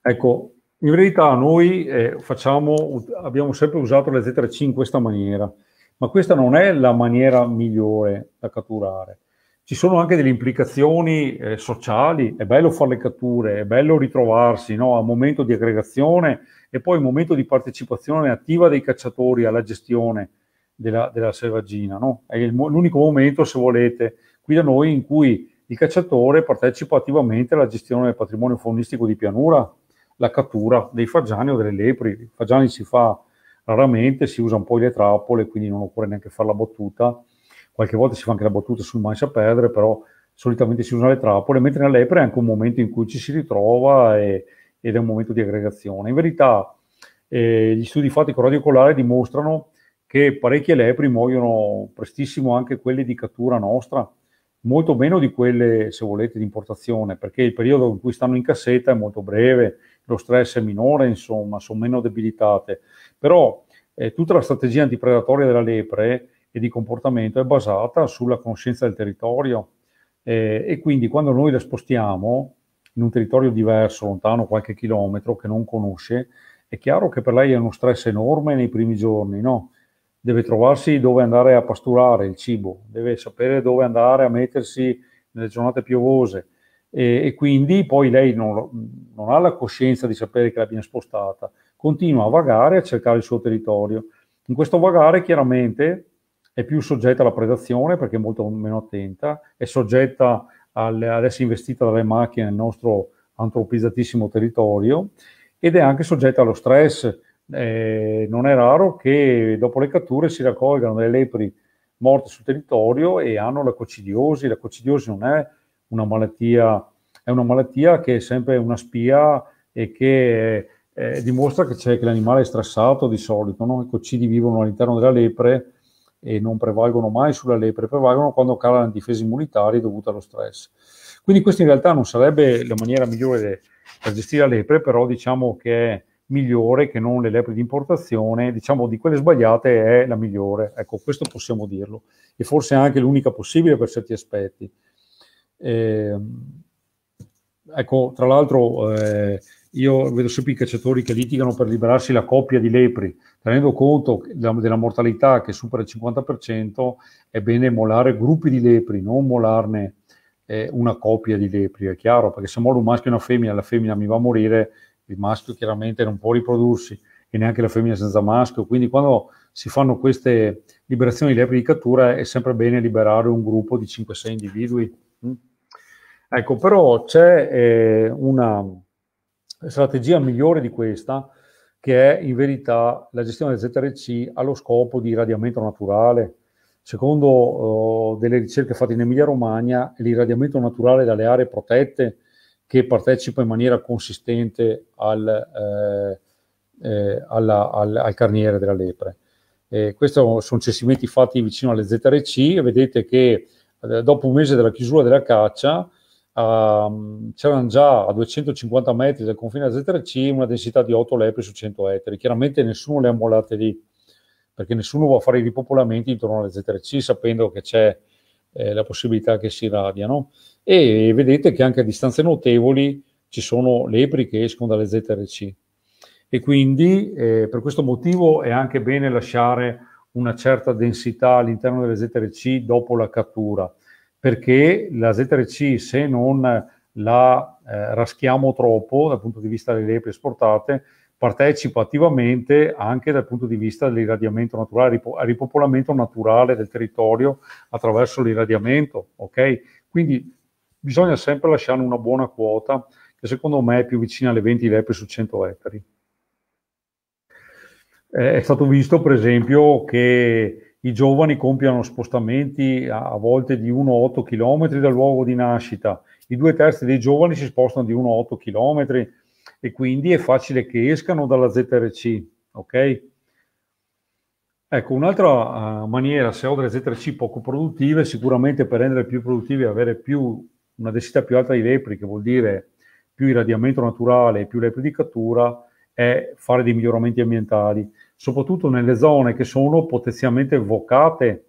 Ecco, in verità noi eh, facciamo, abbiamo sempre usato la ZRC in questa maniera, ma questa non è la maniera migliore da catturare. Ci sono anche delle implicazioni eh, sociali, è bello fare le catture, è bello ritrovarsi no? a momento di aggregazione e poi il momento di partecipazione attiva dei cacciatori alla gestione della, della selvaggina. No? È il, l'unico momento, se volete, qui da noi in cui il cacciatore partecipa attivamente alla gestione del patrimonio faunistico di pianura, la cattura dei fagiani o delle lepri. I fagiani si fa raramente, si usano un po' le trappole, quindi non occorre neanche fare la battuta. Qualche volta si fa anche la battuta sul a perdere, però solitamente si usano le trappole, mentre nella lepre è anche un momento in cui ci si ritrova e ed è un momento di aggregazione. In verità eh, gli studi fatti con radiocolare dimostrano che parecchie lepri muoiono prestissimo anche quelle di cattura nostra, molto meno di quelle, se volete, di importazione, perché il periodo in cui stanno in cassetta è molto breve, lo stress è minore, insomma, sono meno debilitate. Però eh, tutta la strategia antipredatoria della lepre e di comportamento è basata sulla conoscenza del territorio eh, e quindi quando noi la spostiamo in un territorio diverso, lontano qualche chilometro, che non conosce, è chiaro che per lei è uno stress enorme nei primi giorni, no? Deve trovarsi dove andare a pasturare il cibo, deve sapere dove andare a mettersi nelle giornate piovose e, e quindi poi lei non, non ha la coscienza di sapere che l'abbiamo spostata, continua a vagare a cercare il suo territorio. In questo vagare chiaramente è più soggetta alla predazione perché è molto meno attenta, è soggetta alle, essere investita dalle macchine nel nostro antropizzatissimo territorio ed è anche soggetta allo stress. Eh, non è raro che dopo le catture si raccolgano delle lepri morte sul territorio e hanno la coccidiosi. La coccidiosi non è una malattia, è una malattia che è sempre una spia e che eh, dimostra che, che l'animale è stressato di solito. No? I coccidi vivono all'interno della lepre e non prevalgono mai sulla lepre, prevalgono quando calano le difese immunitarie dovute allo stress. Quindi questa in realtà non sarebbe la maniera migliore per gestire la lepre, però diciamo che è migliore che non le lepre di importazione, diciamo di quelle sbagliate è la migliore, ecco questo possiamo dirlo e forse anche l'unica possibile per certi aspetti. Eh, ecco, tra l'altro eh, io vedo sempre i cacciatori che litigano per liberarsi la coppia di lepri, tenendo conto della mortalità che supera il 50%, è bene molare gruppi di lepri, non molarne eh, una coppia di lepri, è chiaro, perché se molo un maschio e una femmina, la femmina mi va a morire, il maschio chiaramente non può riprodursi e neanche la femmina senza maschio, quindi quando si fanno queste liberazioni di lepri di cattura è sempre bene liberare un gruppo di 5-6 individui. Mm? Ecco, però c'è eh, una strategia migliore di questa, che è in verità la gestione del ZRC allo scopo di irradiamento naturale. Secondo eh, delle ricerche fatte in Emilia-Romagna, l'irradiamento naturale dalle aree protette che partecipa in maniera consistente al, eh, eh, alla, al, al carniere della lepre. Eh, questi sono cessimenti fatti vicino alle ZRC e vedete che eh, dopo un mese dalla chiusura della caccia uh, c'erano già a 250 metri dal confine Z3C una densità di 8 lepri su 100 ettari. Chiaramente nessuno le ha mollate lì, perché nessuno vuole fare i ripopolamenti intorno alle Z3C sapendo che c'è eh, la possibilità che si irradiano. E vedete che anche a distanze notevoli ci sono lepri che escono dalle Z3C. E quindi eh, per questo motivo è anche bene lasciare una certa densità all'interno delle ZRC dopo la cattura, perché la z c se non la eh, raschiamo troppo dal punto di vista delle lepre esportate, partecipa attivamente anche dal punto di vista dell'irradiamento naturale, al ripopolamento naturale del territorio attraverso l'irradiamento. Okay? Quindi bisogna sempre lasciare una buona quota, che secondo me è più vicina alle 20 lepre su 100 ettari. Eh, è stato visto, per esempio, che i giovani compiano spostamenti a, a volte di 1-8 km dal luogo di nascita, i due terzi dei giovani si spostano di 1-8 km e quindi è facile che escano dalla ZRC, ok? Ecco, un'altra uh, maniera, se ho delle ZRC poco produttive, sicuramente per rendere più produttive e avere più, una densità più alta di lepri, che vuol dire più irradiamento naturale e più lepri di cattura, è fare dei miglioramenti ambientali soprattutto nelle zone che sono potenzialmente vocate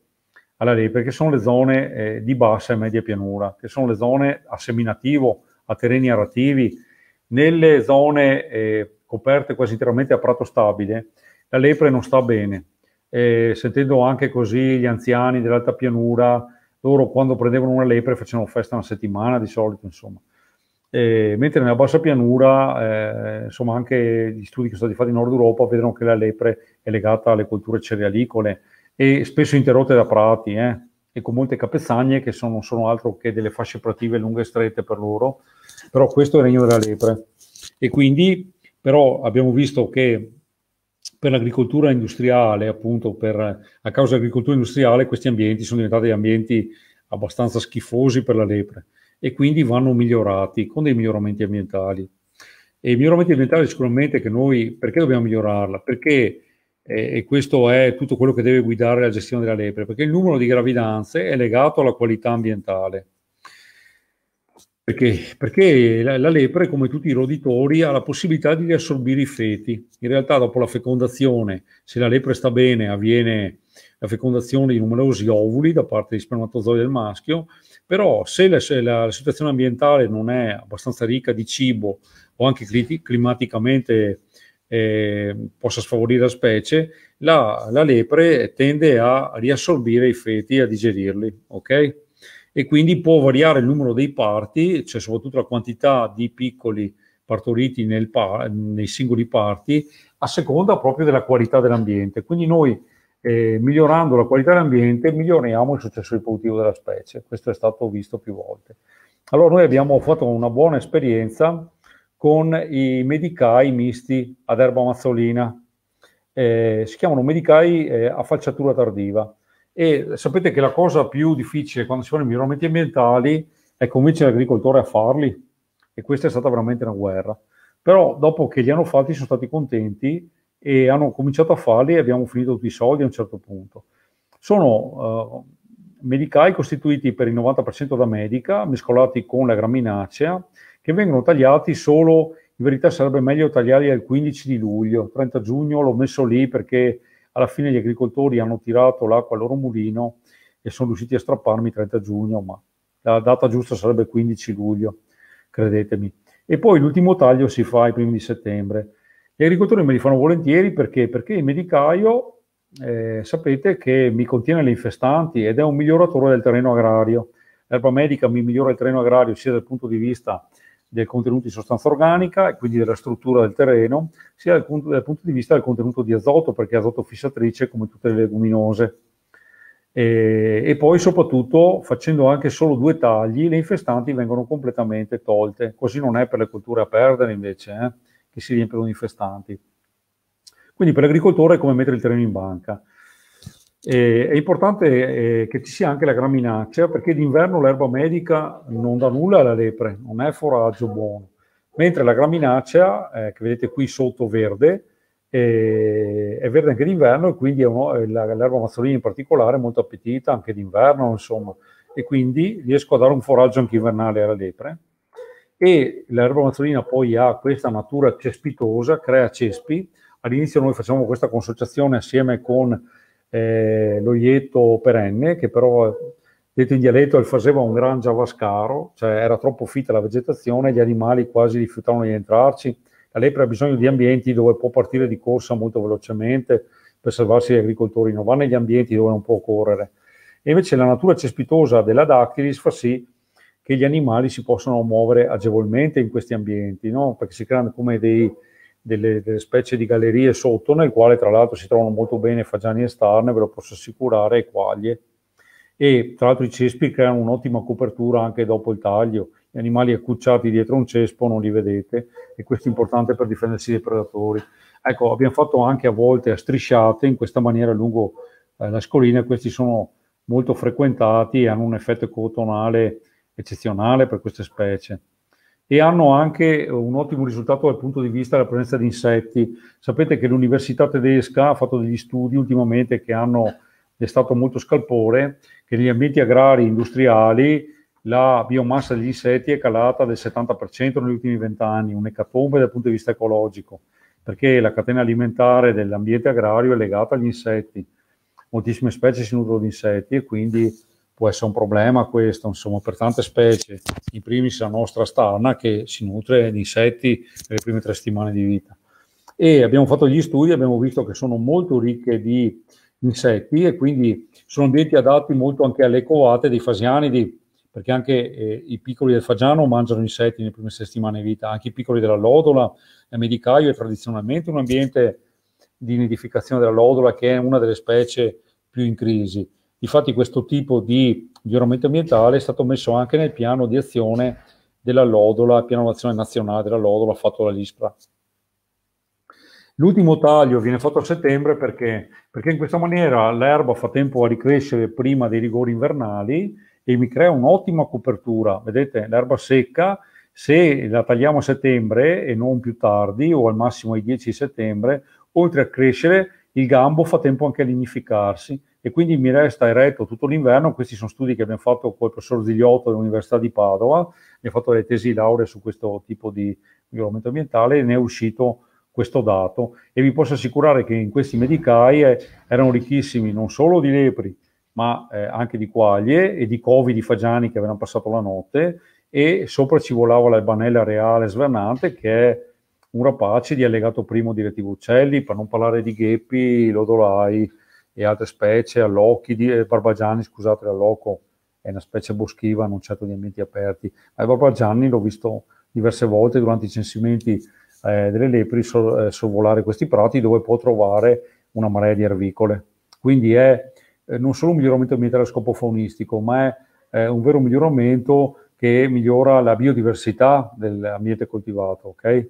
alla lei, perché sono le zone eh, di bassa e media pianura, che sono le zone a seminativo, a terreni arativi, nelle zone eh, coperte quasi interamente a prato stabile, la lepre non sta bene. Eh, sentendo anche così gli anziani dell'alta pianura, loro quando prendevano una lepre facevano festa una settimana di solito, insomma. E, mentre nella bassa pianura, eh, insomma, anche gli studi che sono stati fatti in Nord Europa vedono che la lepre è legata alle colture cerealicole e spesso interrotte da prati eh, e con molte capezzagne che sono, non sono altro che delle fasce prative lunghe e strette per loro. Però questo è il regno della lepre. E quindi, però, abbiamo visto che per l'agricoltura industriale, appunto, per, a causa dell'agricoltura industriale, questi ambienti sono diventati ambienti abbastanza schifosi per la lepre e quindi vanno migliorati con dei miglioramenti ambientali. E i miglioramenti ambientali sicuramente che noi, perché dobbiamo migliorarla? Perché, eh, e questo è tutto quello che deve guidare la gestione della lepre, perché il numero di gravidanze è legato alla qualità ambientale. Perché? Perché la, la lepre, come tutti i roditori, ha la possibilità di riassorbire i feti. In realtà dopo la fecondazione, se la lepre sta bene, avviene la fecondazione di numerosi ovuli da parte di spermatozoi del maschio, però se la, se la, situazione ambientale non è abbastanza ricca di cibo o anche climaticamente eh, possa sfavorire la specie, la, la, lepre tende a riassorbire i feti, a digerirli, ok? E quindi può variare il numero dei parti, cioè soprattutto la quantità di piccoli partoriti par- nei singoli parti, a seconda proprio della qualità dell'ambiente. Quindi noi eh, migliorando la qualità dell'ambiente miglioriamo il successo riproduttivo della specie. Questo è stato visto più volte. Allora noi abbiamo fatto una buona esperienza con i medicai misti ad erba mazzolina. Eh, si chiamano medicai eh, a falciatura tardiva. E sapete che la cosa più difficile quando si fanno i miglioramenti ambientali è convincere l'agricoltore a farli. E questa è stata veramente una guerra. Però dopo che li hanno fatti sono stati contenti e hanno cominciato a farli e abbiamo finito tutti i soldi a un certo punto. Sono eh, medicai costituiti per il 90% da medica, mescolati con la graminacea, che vengono tagliati solo, in verità sarebbe meglio tagliarli al 15 di luglio, 30 giugno l'ho messo lì perché alla fine gli agricoltori hanno tirato l'acqua al loro mulino e sono riusciti a strapparmi 30 giugno, ma la data giusta sarebbe 15 luglio, credetemi. E poi l'ultimo taglio si fa ai primi di settembre gli agricoltori me li fanno volentieri perché, perché il medicaio, eh, sapete che mi contiene le infestanti ed è un miglioratore del terreno agrario. L'erba medica mi migliora il terreno agrario sia dal punto di vista del contenuto di sostanza organica e quindi della struttura del terreno, sia dal punto, dal punto di vista del contenuto di azoto, perché è azoto fissatrice come tutte le leguminose. E, e, poi soprattutto facendo anche solo due tagli le infestanti vengono completamente tolte, così non è per le colture a perdere invece. Eh? che si riempiono con infestanti. Quindi per l'agricoltore è come mettere il terreno in banca. Eh, è importante eh, che ci sia anche la graminacea perché d'inverno l'erba medica non dà nulla alla lepre, non è foraggio buono, mentre la graminacea, eh, che vedete qui sotto verde, eh, è verde anche d'inverno e quindi eh, l'erba mazzolina in particolare è molto appetita anche d'inverno, insomma, e quindi riesco a dare un foraggio anche invernale alla lepre e l'erba mazzolina poi ha questa natura cespitosa, crea cespi. All'inizio noi facciamo questa consociazione assieme con eh, lo perenne, che però detto in dialetto il faceva un gran giavascaro, cioè era troppo fitta la vegetazione, gli animali quasi rifiutavano di entrarci. La lepre ha bisogno di ambienti dove può partire di corsa molto velocemente per salvarsi gli agricoltori, non va negli ambienti dove non può correre. E invece la natura cespitosa della dactylis fa sì che gli animali si possano muovere agevolmente in questi ambienti, no? perché si creano come dei, delle, delle, specie di gallerie sotto, nel quale tra l'altro si trovano molto bene fagiani e starne, ve lo posso assicurare, e quaglie. E tra l'altro i cespi creano un'ottima copertura anche dopo il taglio. Gli animali accucciati dietro un cespo non li vedete e questo è importante per difendersi dai predatori. Ecco, abbiamo fatto anche a volte a strisciate in questa maniera lungo eh, la scolina, questi sono molto frequentati e hanno un effetto cotonale eccezionale per queste specie e hanno anche un ottimo risultato dal punto di vista della presenza di insetti. Sapete che l'università tedesca ha fatto degli studi ultimamente che hanno destato molto scalpore, che negli ambienti agrari industriali la biomassa degli insetti è calata del 70% negli ultimi vent'anni, un'ecatombe dal punto di vista ecologico, perché la catena alimentare dell'ambiente agrario è legata agli insetti. Moltissime specie si nutrono di insetti e quindi può essere un problema questo, insomma, per tante specie, in primis la nostra stanna che si nutre di insetti nelle prime tre settimane di vita. E abbiamo fatto gli studi, abbiamo visto che sono molto ricche di insetti e quindi sono ambienti adatti molto anche alle covate dei fasianidi, perché anche eh, i piccoli del fagiano mangiano insetti nelle prime settimane di vita, anche i piccoli della lodola, il medicaio è tradizionalmente un ambiente di nidificazione della lodola che è una delle specie più in crisi Infatti questo tipo di miglioramento ambientale è stato messo anche nel piano di azione della Lodola, piano d'azione nazionale della Lodola fatto dall'ISPRA. L'ultimo taglio viene fatto a settembre perché, perché in questa maniera l'erba fa tempo a ricrescere prima dei rigori invernali e mi crea un'ottima copertura. Vedete, l'erba secca, se la tagliamo a settembre e non più tardi o al massimo ai 10 settembre, oltre a crescere il gambo fa tempo anche a lignificarsi e quindi mi resta eretto tutto l'inverno. Questi sono studi che abbiamo fatto con il professor Zigliotto dell'Università di Padova, abbiamo fatto le tesi lauree su questo tipo di miglioramento ambientale e ne è uscito questo dato e vi posso assicurare che in questi medicai eh, erano ricchissimi non solo di lepri ma eh, anche di quaglie e di covi di fagiani che avevano passato la notte e sopra ci volava la banella reale svernante che è un rapace di allegato primo direttivo uccelli per non parlare di gheppi, lodolai, e altre specie, all'occhi, e eh, barbagianni, scusate, l'alloco è una specie boschiva, non certo di ambienti aperti, ma il barbagianni l'ho visto diverse volte durante i censimenti eh, delle lepri so, eh, sorvolare questi prati dove può trovare una marea di ervicole. Quindi è eh, non solo un miglioramento ambientale a scopo faunistico, ma è un vero miglioramento che migliora la biodiversità dell'ambiente coltivato, okay?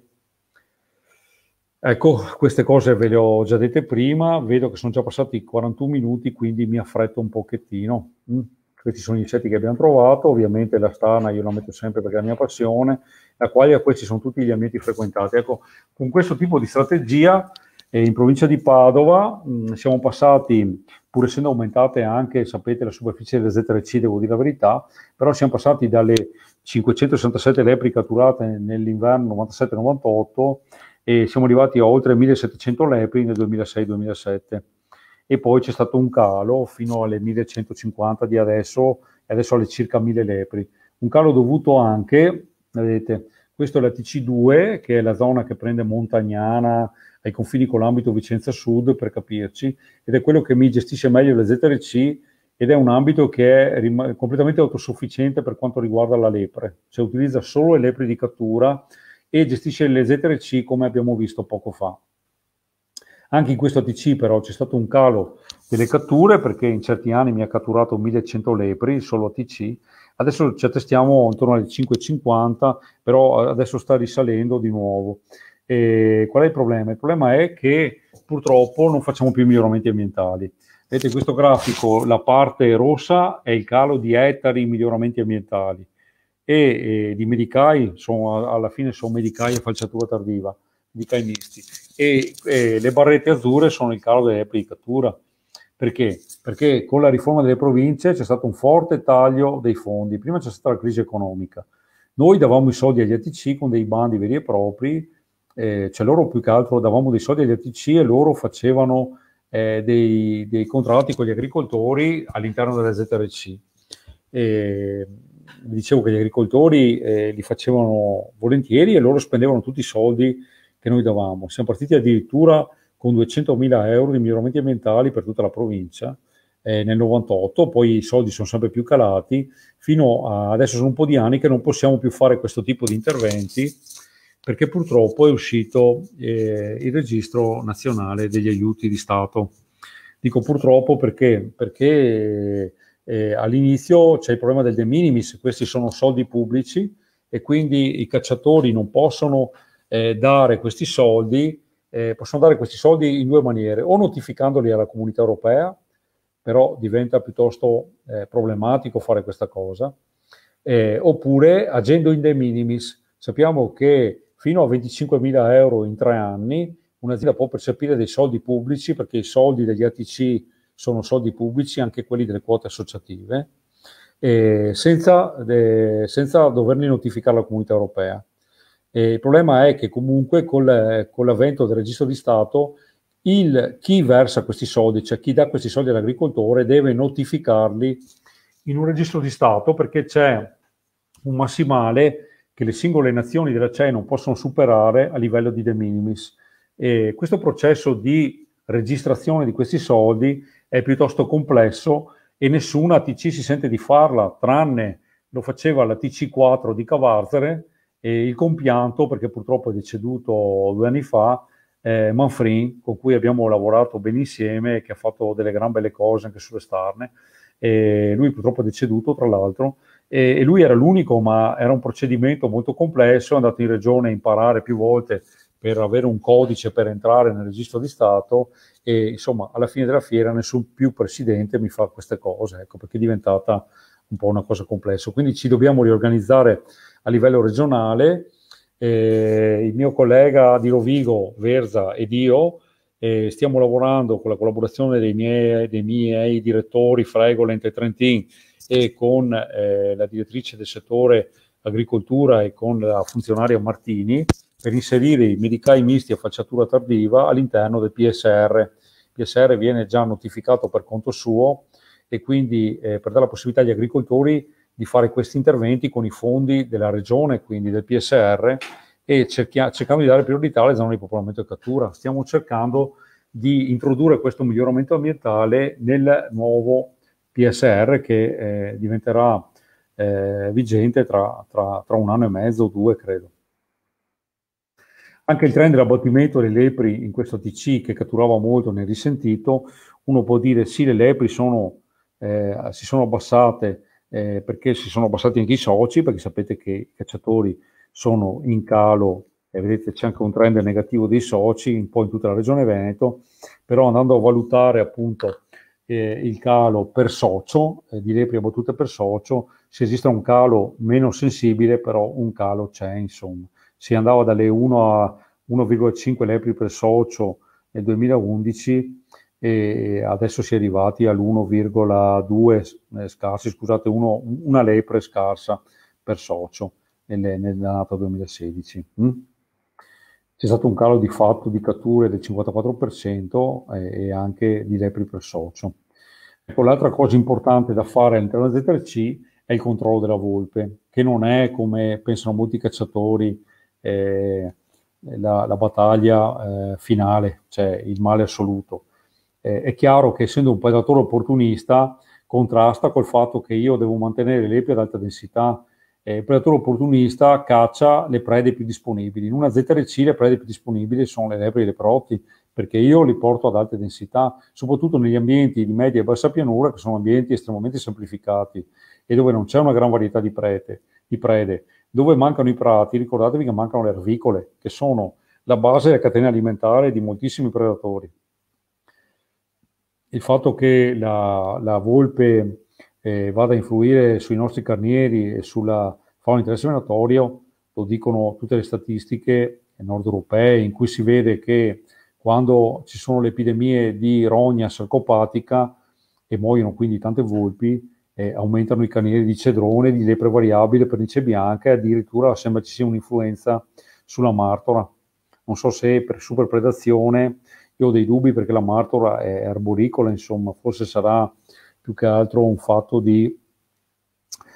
Ecco, queste cose ve le ho già dette prima, vedo che sono già passati 41 minuti, quindi mi affretto un pochettino. Mm. Questi sono gli insetti che abbiamo trovato, ovviamente la stana io la metto sempre perché è la mia passione, la quaglia questi sono tutti gli ambienti frequentati. Ecco, con questo tipo di strategia eh, in provincia di Padova mh, mm, siamo passati, pur essendo aumentate anche, sapete, la superficie delle ZRC, devo dire la verità, però siamo passati dalle 567 lepri catturate nell'inverno 97-98 e siamo arrivati a oltre 1700 lepri nel 2006-2007 e poi c'è stato un calo fino alle 1150 di adesso e adesso alle circa 1000 lepri. Un calo dovuto anche, vedete, questo è la TC2 che è la zona che prende Montagnana ai confini con l'ambito Vicenza Sud per capirci ed è quello che mi gestisce meglio la ZRC ed è un ambito che è rim- completamente autosufficiente per quanto riguarda la lepre, cioè utilizza solo le lepri di cattura e gestisce le ZRC come abbiamo visto poco fa. Anche in questo ATC però c'è stato un calo delle catture perché in certi anni mi ha catturato 1100 lepri solo ATC, adesso ci attestiamo intorno alle 550, però adesso sta risalendo di nuovo. E qual è il problema? Il problema è che purtroppo non facciamo più miglioramenti ambientali. Vedete questo grafico, la parte rossa è il calo di ettari in miglioramenti ambientali, e eh, di medicai, sono, alla fine sono medicai a falciatura tardiva, medicai misti, e eh, le barrette azzurre sono il calo delle applicature. Perché? Perché con la riforma delle province c'è stato un forte taglio dei fondi, prima c'è stata la crisi economica, noi davamo i soldi agli ATC con dei bandi veri e propri, eh, cioè loro più che altro davamo dei soldi agli ATC e loro facevano eh, dei, dei, contratti con gli agricoltori all'interno della ZRC. E, dicevo che gli agricoltori eh, li facevano volentieri e loro spendevano tutti i soldi che noi davamo. Siamo partiti addirittura con 200.000 euro di miglioramenti ambientali per tutta la provincia eh, nel 98, poi i soldi sono sempre più calati, fino a adesso sono un po' di anni che non possiamo più fare questo tipo di interventi perché purtroppo è uscito eh, il registro nazionale degli aiuti di Stato. Dico purtroppo perché, perché eh, all'inizio c'è il problema del de minimis, questi sono soldi pubblici e quindi i cacciatori non possono eh, dare questi soldi, eh, possono dare questi soldi in due maniere, o notificandoli alla comunità europea, però diventa piuttosto eh, problematico fare questa cosa, eh, oppure agendo in de minimis. Sappiamo che fino a 25.000 euro in tre anni un'azienda può percepire dei soldi pubblici perché i soldi degli ATC sono soldi pubblici, anche quelli delle quote associative, eh, senza, de, senza, doverli notificare alla comunità europea. Eh, il problema è che comunque col, con l'avvento del registro di Stato il, chi versa questi soldi, cioè chi dà questi soldi all'agricoltore, deve notificarli in un registro di Stato perché c'è un massimale che le singole nazioni della CE non possono superare a livello di de minimis. E questo processo di registrazione di questi soldi è piuttosto complesso e nessuna TC si sente di farla, tranne lo faceva la TC4 di Cavarzere e il compianto, perché purtroppo è deceduto due anni fa, eh, Manfrin, con cui abbiamo lavorato ben insieme, che ha fatto delle gran belle cose anche sulle starne. E lui purtroppo è deceduto, tra l'altro, e, e lui era l'unico, ma era un procedimento molto complesso, è andato in regione a imparare più volte per avere un codice per entrare nel registro di Stato e insomma alla fine della fiera nessun più presidente mi fa queste cose, ecco perché è diventata un po' una cosa complessa. Quindi ci dobbiamo riorganizzare a livello regionale. Eh, il mio collega di Rovigo, Verza ed io eh, stiamo lavorando con la collaborazione dei miei, dei miei direttori Fregolent e Trentin e con eh, la direttrice del settore agricoltura e con la funzionaria Martini per inserire i medicai misti a facciatura tardiva all'interno del PSR. Il PSR viene già notificato per conto suo e quindi eh, per dare la possibilità agli agricoltori di fare questi interventi con i fondi della regione, quindi del PSR, e cerchia- cercando di dare priorità alle zone di popolamento e cattura. Stiamo cercando di introdurre questo miglioramento ambientale nel nuovo PSR che eh, diventerà eh, vigente tra, tra, tra un anno e mezzo o due, credo. Anche il trend dell'abbattimento delle lepri in questo TC che catturava molto nel risentito, uno può dire sì, le lepri sono, eh, si sono abbassate eh, perché si sono abbassati anche i soci, perché sapete che i cacciatori sono in calo e vedete c'è anche un trend negativo dei soci un po' in tutta la regione Veneto, però andando a valutare appunto eh, il calo per socio, eh, di lepri abbattute per socio, se esiste un calo meno sensibile, però un calo c'è insomma si andava dalle 1 a 1,5 lepri per socio nel 2011 e adesso si è arrivati all'1,2 eh, scarsi, scusate, uno, una lepre scarsa per socio nel, nella nata 2016. Mm? C'è stato un calo di fatto di catture del 54% e, eh, e anche di lepri per socio. Ecco, l'altra cosa importante da fare all'interno della z 3C è il controllo della volpe, che non è come pensano molti cacciatori, eh, la, la, battaglia eh, finale, cioè il male assoluto. Eh, è chiaro che essendo un predatore opportunista contrasta col fatto che io devo mantenere le ad alta densità. Eh, il predatore opportunista caccia le prede più disponibili. In una ZRC le prede più disponibili sono le lepri e le proti, perché io li porto ad alte densità, soprattutto negli ambienti di media e bassa pianura, che sono ambienti estremamente semplificati e dove non c'è una gran varietà di, prete, di prede. Dove mancano i prati, ricordatevi che mancano le ervicole, che sono la base della catena alimentare di moltissimi predatori. Il fatto che la, la volpe eh, vada a influire sui nostri carnieri e sulla fauna interesse venatorio, lo dicono tutte le statistiche nord europee, in cui si vede che quando ci sono le epidemie di rogna sarcopatica e muoiono quindi tante volpi, eh, aumentano i canieri di cedrone, di lepre variabile, pernice bianca e addirittura sembra ci sia un'influenza sulla martora. Non so se per superpredazione, io ho dei dubbi perché la martora è arboricola, insomma, forse sarà più che altro un fatto di,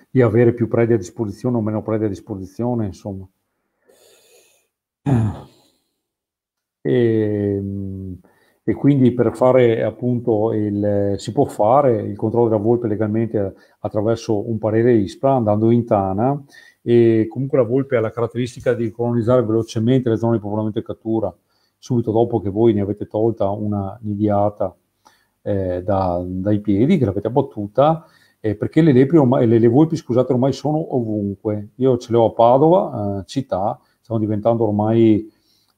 di avere più predi a disposizione o meno predi a disposizione, insomma. E, <clears throat> ehm, e quindi per fare appunto il, si può fare il controllo della volpe legalmente attraverso un parere ISPRA andando in tana e comunque la volpe ha la caratteristica di colonizzare velocemente le zone di popolamento e cattura subito dopo che voi ne avete tolta una nidiata eh, da, dai piedi, che l'avete abbattuta, eh, perché le, lepri ormai, le, le, volpi scusate, ormai sono ovunque. Io ce le ho a Padova, eh, città, stanno diventando ormai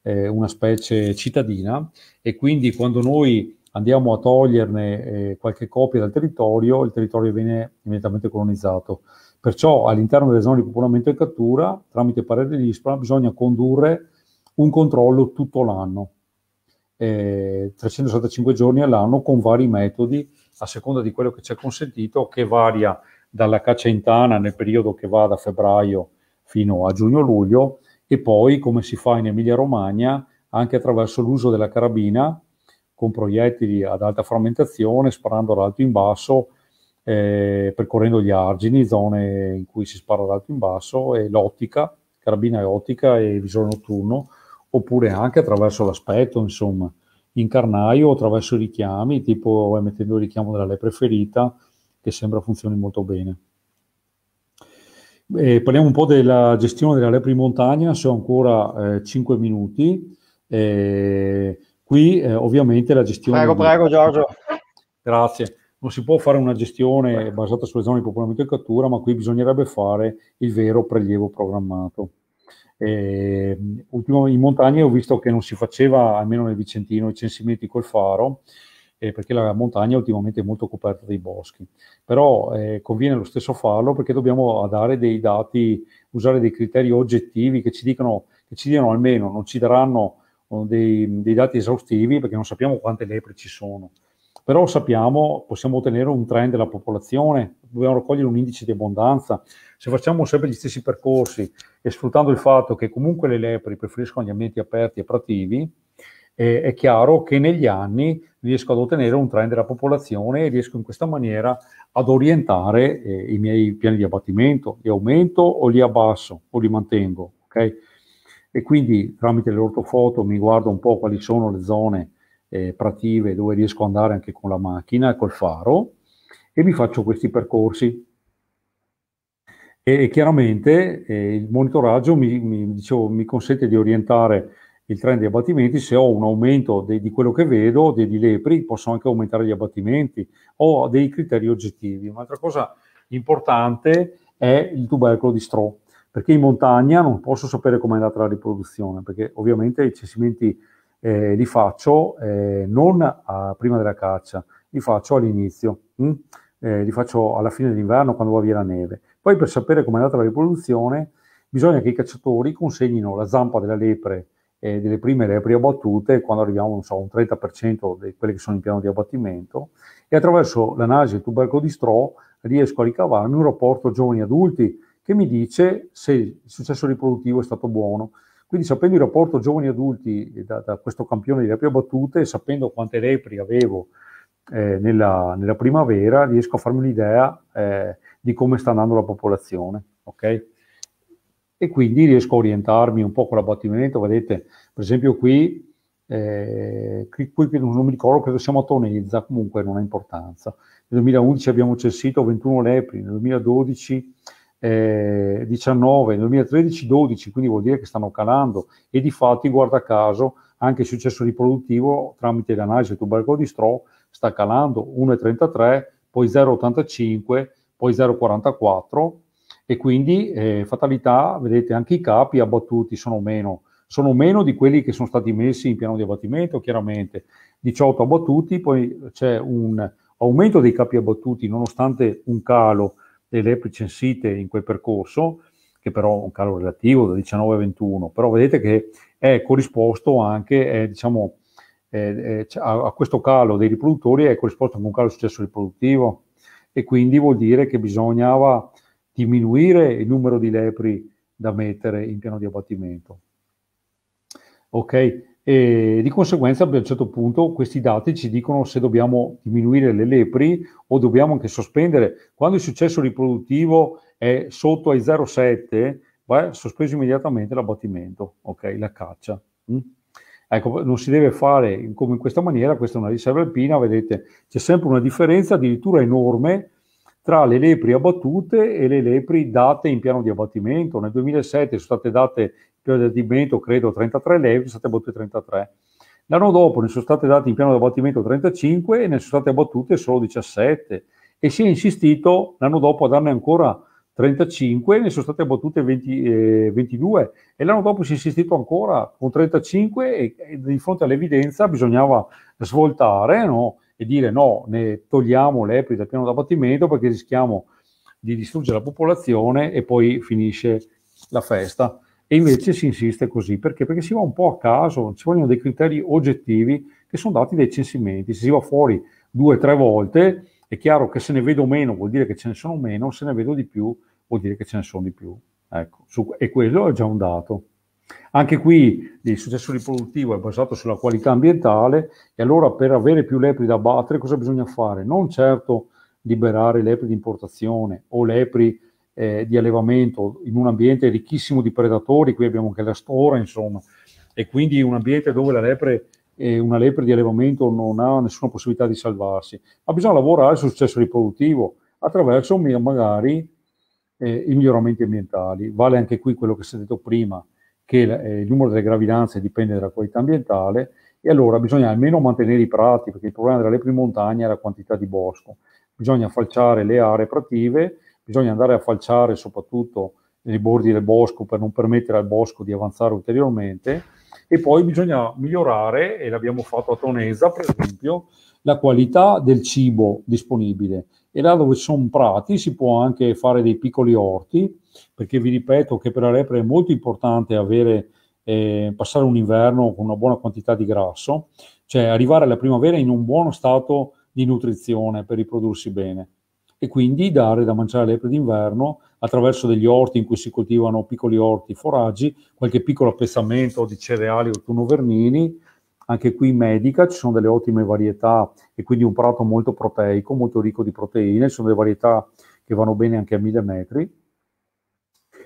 eh, una specie cittadina e quindi quando noi andiamo a toglierne eh, qualche copia dal territorio, il territorio viene immediatamente colonizzato. Perciò all'interno delle zone di popolamento e cattura, tramite parere dell'ISPRA, bisogna condurre un controllo tutto l'anno, eh, 365 giorni all'anno con vari metodi, a seconda di quello che ci è consentito, che varia dalla caccia in tana nel periodo che va da febbraio fino a giugno-luglio, e poi come si fa in Emilia Romagna anche attraverso l'uso della carabina con proiettili ad alta frammentazione, sparando ad alto in basso, eh, percorrendo gli argini, zone in cui si spara ad alto in basso, e l'ottica, carabina e ottica e visore notturno, oppure anche attraverso l'aspetto, insomma, in carnaio, attraverso i richiami, tipo eh, mettendo il richiamo della lepre ferita, che sembra funzioni molto bene. Eh, parliamo un po' della gestione della Lepre in montagna, se ho ancora eh, 5 minuti. Eh, qui eh, ovviamente la gestione... Prego, prego Giorgio. Grazie. Non si può fare una gestione basata sulle zone di popolamento e cattura, ma qui bisognerebbe fare il vero prelievo programmato. Eh, in montagna ho visto che non si faceva, almeno nel Vicentino, i censimenti col faro, eh, perché la montagna ultimamente è molto coperta dai boschi. Però eh, conviene lo stesso farlo perché dobbiamo dare dei dati, usare dei criteri oggettivi che ci dicano, che ci diano almeno, non ci daranno oh, dei, dei dati esaustivi perché non sappiamo quante lepre ci sono. Però sappiamo, possiamo ottenere un trend della popolazione, dobbiamo raccogliere un indice di abbondanza. Se facciamo sempre gli stessi percorsi e sfruttando il fatto che comunque le lepri preferiscono gli ambienti aperti e prativi, eh, è chiaro che negli anni riesco ad ottenere un trend della popolazione e riesco in questa maniera ad orientare eh, i miei piani di abbattimento, li aumento o li abbasso o li mantengo, okay? E quindi tramite l'ortofoto mi guardo un po' quali sono le zone eh, prative dove riesco ad andare anche con la macchina e col faro e mi faccio questi percorsi. e chiaramente eh, il monitoraggio mi, mi, dicevo, mi consente di orientare il trend di abbattimenti, se ho un aumento de, di quello che vedo, degli lepri, posso anche aumentare gli abbattimenti, ho dei criteri oggettivi. Un'altra cosa importante è il tubercolo di straw, perché in montagna non posso sapere com'è andata la riproduzione, perché ovviamente i cessimenti eh, li faccio eh, non a, prima della caccia, li faccio all'inizio, hm? eh, li faccio alla fine dell'inverno quando va via la neve. Poi per sapere com'è andata la riproduzione bisogna che i cacciatori consegnino la zampa della lepre eh, delle prime, delle prime quando arriviamo so, a un 30% di quelle che sono in piano di abbattimento, e attraverso l'analisi del tubercolo di Stro riesco a ricavarmi un rapporto giovani adulti che mi dice se il successo riproduttivo è stato buono. Quindi sapendo il rapporto giovani adulti da, da questo campione di repri abbattute, sapendo quante repri avevo eh, nella, nella, primavera, riesco a farmi un'idea eh, di come sta andando la popolazione. Okay? e quindi riesco a orientarmi un po' con l'abbattimento. Vedete, per esempio qui, eh, qui, qui non mi ricordo, credo siamo a Tonezza, comunque non ha importanza. Nel 2011 abbiamo censito 21 lepri, nel 2012 eh, 19, nel 2013 12, quindi vuol dire che stanno calando e di fatti, guarda caso, anche il successo riproduttivo tramite l'analisi del tubercolo di Stroh sta calando 1,33, poi 0,85, poi 0,44 e quindi eh, fatalità, vedete anche i capi abbattuti sono meno, sono meno di quelli che sono stati messi in piano di abbattimento, chiaramente 18 abbattuti, poi c'è un aumento dei capi abbattuti nonostante un calo delle recensite in quel percorso, che però è un calo relativo da 19 a 21, però vedete che è corrisposto anche, è, diciamo, è, cioè, a, a questo calo dei riproduttori è corrisposto anche un calo del successo riproduttivo e quindi vuol dire che bisognava diminuire il numero di lepri da mettere in piano di abbattimento. Ok? E di conseguenza, a un certo punto, questi dati ci dicono se dobbiamo diminuire le lepri o dobbiamo anche sospendere. Quando il successo riproduttivo è sotto ai 0,7, va sospeso immediatamente l'abbattimento, ok? La caccia. Mm? Ecco, non si deve fare come in questa maniera, questa è una riserva alpina, vedete, c'è sempre una differenza addirittura enorme tra le lepri abbattute e le lepri date in piano di abbattimento. Nel 2007 sono state date in piano di abbattimento, credo, 33 lepri, sono state abbattute 33. L'anno dopo ne sono state date in piano di abbattimento 35 e ne sono state abbattute solo 17 e si è insistito l'anno dopo a darne ancora 35, e ne sono state abbattute 20, eh, 22 e l'anno dopo si è insistito ancora con 35 e, e di fronte all'evidenza bisognava svoltare, no? e dire no, ne togliamo le dal piano d'abbattimento perché rischiamo di distruggere la popolazione e poi finisce la festa. E invece si insiste così, perché? Perché si va un po' a caso, ci vogliono dei criteri oggettivi che sono dati dai censimenti, se si va fuori due o tre volte è chiaro che se ne vedo meno vuol dire che ce ne sono meno, se ne vedo di più vuol dire che ce ne sono di più. Ecco, su, e quello è già un dato. Anche qui il successo riproduttivo è basato sulla qualità ambientale e allora per avere più lepri da abbattere cosa bisogna fare? Non certo liberare lepri di importazione o lepri eh, di allevamento in un ambiente ricchissimo di predatori, qui abbiamo anche la stora insomma, e quindi un ambiente dove la lepre eh, una lepre di allevamento non ha nessuna possibilità di salvarsi, ma bisogna lavorare sul successo riproduttivo attraverso magari eh, i miglioramenti ambientali. Vale anche qui quello che si è detto prima, che eh, il numero delle gravidanze dipende dalla qualità ambientale e allora bisogna almeno mantenere i prati, perché il problema delle prime montagne è la quantità di bosco. Bisogna falciare le aree prative, bisogna andare a falciare soprattutto nei bordi del bosco per non permettere al bosco di avanzare ulteriormente e poi bisogna migliorare, e l'abbiamo fatto a Tonesa per esempio, la qualità del cibo disponibile e là dove ci sono prati si può anche fare dei piccoli orti, perché vi ripeto che per la lepre è molto importante avere, eh, passare un inverno con una buona quantità di grasso, cioè arrivare alla primavera in un buono stato di nutrizione per riprodursi bene e quindi dare da mangiare alle lepre d'inverno attraverso degli orti in cui si coltivano piccoli orti, foraggi, qualche piccolo appezzamento di cereali o tunovernini anche qui in medica, ci sono delle ottime varietà e quindi un prato molto proteico, molto ricco di proteine, ci sono delle varietà che vanno bene anche a mille metri.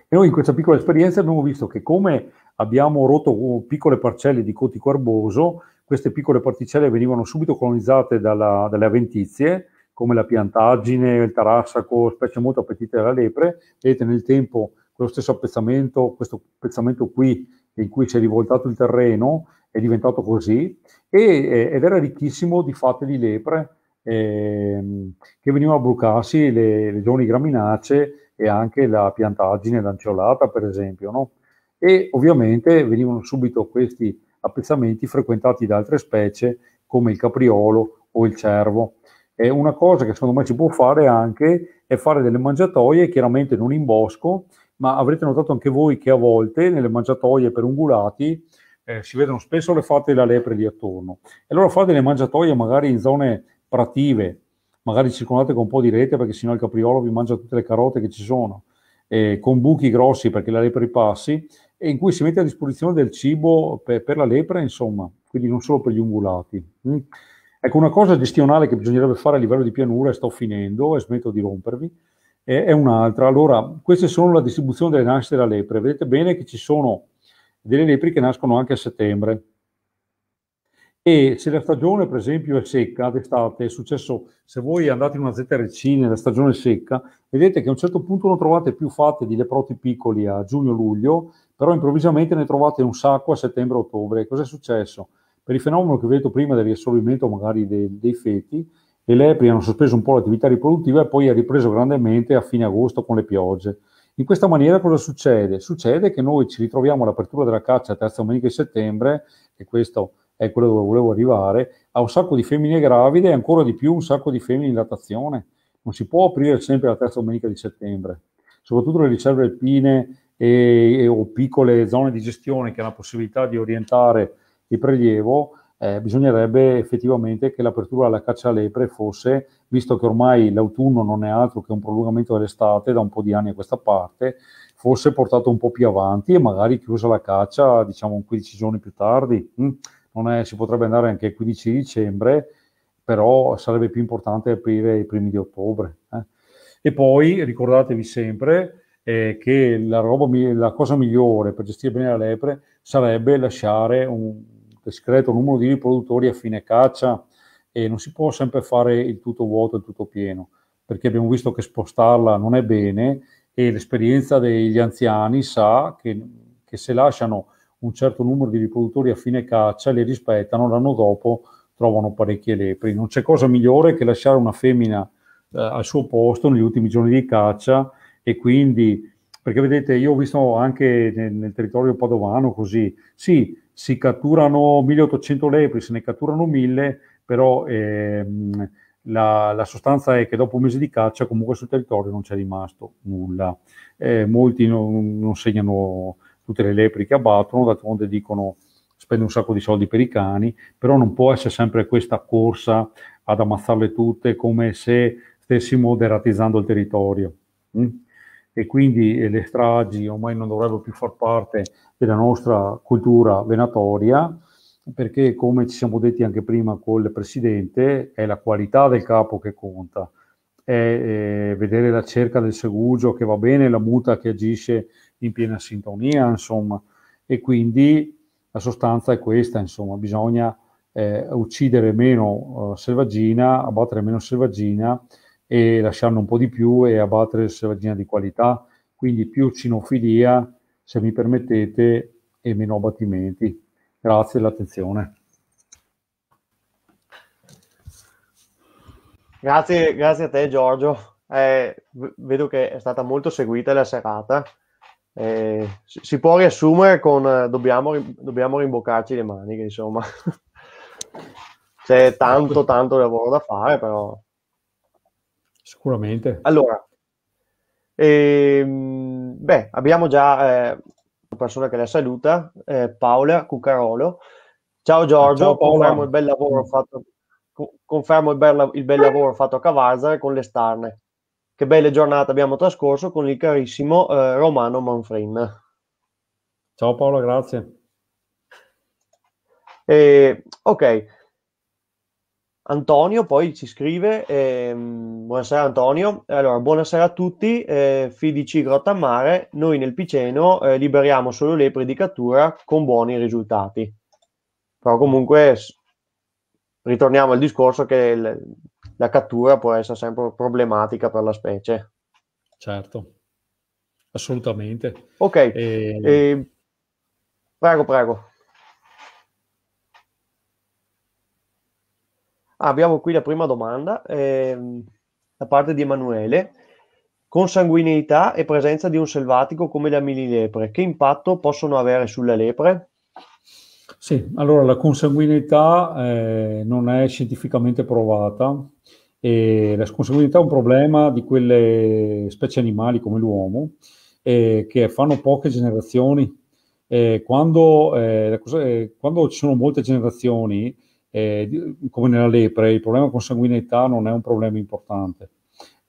E noi in questa piccola esperienza abbiamo visto che come abbiamo rotto uh, piccole parcelle di cotico erboso, queste piccole particelle venivano subito colonizzate dalla, dalle aventizie, come la piantaggine, il tarassaco, specie molto appetite dalla lepre. Vedete nel tempo quello stesso appezzamento, questo appezzamento qui in cui si è rivoltato il terreno, è diventato così, e, eh, ed era ricchissimo di fatte di lepre ehm, che venivano a brucarsi le, le giovani graminacee e anche la piantaggine, l'anziolata per esempio, no? e ovviamente venivano subito questi appezzamenti frequentati da altre specie come il capriolo o il cervo. E una cosa che secondo me si può fare anche è fare delle mangiatoie, chiaramente non in bosco, ma avrete notato anche voi che a volte nelle mangiatoie per ungulati eh, si vedono spesso le foto della lepre lì attorno. E allora fare delle mangiatoie magari in zone prative, magari circondate con un po' di rete perché sennò il capriolo vi mangia tutte le carote che ci sono, eh, con buchi grossi perché la lepre passi, e in cui si mette a disposizione del cibo per, per la lepre, insomma, quindi non solo per gli ungulati. Mm. Ecco, una cosa gestionale che bisognerebbe fare a livello di pianura, e sto finendo e smetto di rompervi, è, è un'altra. Allora, queste sono la distribuzione delle nascite della lepre. Vedete bene che ci sono delle lepri che nascono anche a settembre. E se la stagione, per esempio, è secca d'estate, è successo, se voi andate in una ZRC nella stagione secca, vedete che a un certo punto non trovate più fatte di leproti piccoli a giugno-luglio, però improvvisamente ne trovate un sacco a settembre-ottobre. Cos'è successo? Per il fenomeno che vi ho detto prima del riassorbimento magari dei, dei feti, le lepri hanno sospeso un po' l'attività riproduttiva e poi ha ripreso grandemente a fine agosto con le piogge. In questa maniera cosa succede? Succede che noi ci ritroviamo all'apertura della caccia terza domenica di settembre, e questo è quello dove volevo arrivare, a un sacco di femmine gravide e ancora di più un sacco di femmine in latazione. Non si può aprire sempre la terza domenica di settembre, soprattutto le riserve alpine e, e, o piccole zone di gestione che hanno la possibilità di orientare il prelievo eh, bisognerebbe effettivamente che l'apertura alla caccia alle lepre fosse, visto che ormai l'autunno non è altro che un prolungamento dell'estate da un po' di anni a questa parte, fosse portato un po' più avanti e magari chiusa la caccia, diciamo, 15 giorni più tardi. Mm? È, si potrebbe andare anche il 15 dicembre, però sarebbe più importante aprire i primi di ottobre. Eh? E poi ricordatevi sempre eh, che la, roba, la cosa migliore per gestire bene la lepre sarebbe lasciare un, discreto numero di riproduttori a fine caccia e non si può sempre fare il tutto vuoto e il tutto pieno, perché abbiamo visto che spostarla non è bene e l'esperienza degli anziani sa che, che se lasciano un certo numero di riproduttori a fine caccia, li rispettano, l'anno dopo trovano parecchie lepri. Non c'è cosa migliore che lasciare una femmina eh, al suo posto negli ultimi giorni di caccia e quindi, perché vedete, io ho visto anche nel, nel territorio padovano così, sì, si catturano 1800 lepri, se ne catturano 1000, però ehm, la, la, sostanza è che dopo un mese di caccia comunque sul territorio non c'è rimasto nulla. Eh, molti non, non, segnano tutte le lepri che abbattono, d'altronde dicono spende un sacco di soldi per i cani, però non può essere sempre questa corsa ad ammazzarle tutte come se stessimo deratizzando il territorio. Mm? e quindi eh, le stragi ormai non dovrebbero più far parte della nostra cultura venatoria, perché come ci siamo detti anche prima con il Presidente, è la qualità del capo che conta, è eh, vedere la cerca del segugio che va bene, la muta che agisce in piena sintonia, insomma, e quindi la sostanza è questa, insomma, bisogna eh, uccidere meno eh, selvaggina, abbattere meno selvaggina, e lasciarne un po' di più e abbattere la selvaggina di qualità, quindi più cinofilia, se mi permettete, e meno abbattimenti. Grazie dell'attenzione. Grazie, grazie a te Giorgio. Eh, vedo che è stata molto seguita la serata. Eh, si può riassumere con eh, dobbiamo, dobbiamo rimboccarci le maniche, insomma. <laughs> C'è tanto, tanto lavoro da fare, però Sicuramente. Allora, ehm, beh, abbiamo già eh, una persona che la saluta, eh, Paola Cucarolo. Ciao ah, Giorgio, Ciao, confermo, il bel lavoro fatto, confermo il bel, il bel lavoro fatto a Cavarzare con le starne. Che belle giornate abbiamo trascorso con il carissimo eh, Romano Manfrin. Ciao Paolo, grazie. Eh, ok, Antonio poi ci scrive, eh, buonasera Antonio, allora buonasera a tutti, eh, FDC Mare, noi nel Piceno eh, liberiamo solo lepre di cattura con buoni risultati. Però comunque ritorniamo al discorso che il, la cattura può essere sempre problematica per la specie. Certo, assolutamente. Ok, e... Ehm. E... Ehm, prego, prego. Abbiamo qui la prima domanda ehm, da parte di Emanuele. Consanguineità e presenza di un selvatico come la mililepre, che impatto possono avere sulla lepre? Sì, allora la consanguineità eh, non è scientificamente provata e la consanguineità è un problema di quelle specie animali come l'uomo eh, che fanno poche generazioni. Eh, quando, eh, eh, quando ci sono molte generazioni, eh, come nella lepre, il problema con sanguinità non è un problema importante.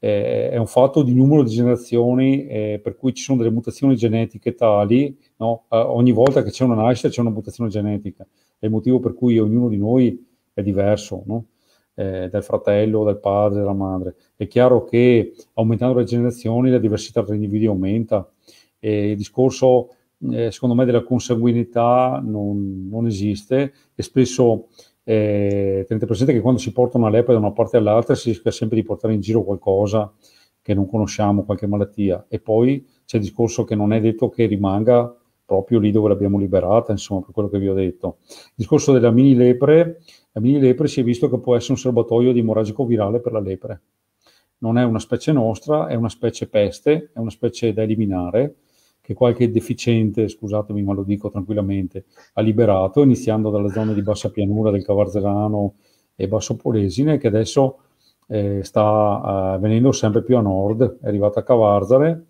Eh, è un fatto di numero di generazioni eh, per cui ci sono delle mutazioni genetiche tali, no? eh, ogni volta che c'è una nascita c'è una mutazione genetica, è il motivo per cui ognuno di noi è diverso no? Eh, dal fratello, dal padre, dalla madre. È chiaro che aumentando le generazioni la diversità tra gli individui aumenta e il discorso eh, secondo me della consanguinità non, non esiste e spesso eh, tenete presente che quando si porta una lepre da una parte all'altra si rischia sempre di portare in giro qualcosa che non conosciamo, qualche malattia. E poi c'è il discorso che non è detto che rimanga proprio lì dove l'abbiamo liberata, insomma, per quello che vi ho detto. Il discorso della mini lepre, la mini lepre si è visto che può essere un serbatoio di emorragico virale per la lepre. Non è una specie nostra, è una specie peste, è una specie da eliminare, che qualche deficiente, scusatemi ma lo dico tranquillamente, ha liberato, iniziando dalla zona di Bassa Pianura del Cavarzerano e Basso Polesine, che adesso eh, sta eh, venendo sempre più a nord, è arrivata a Cavarzare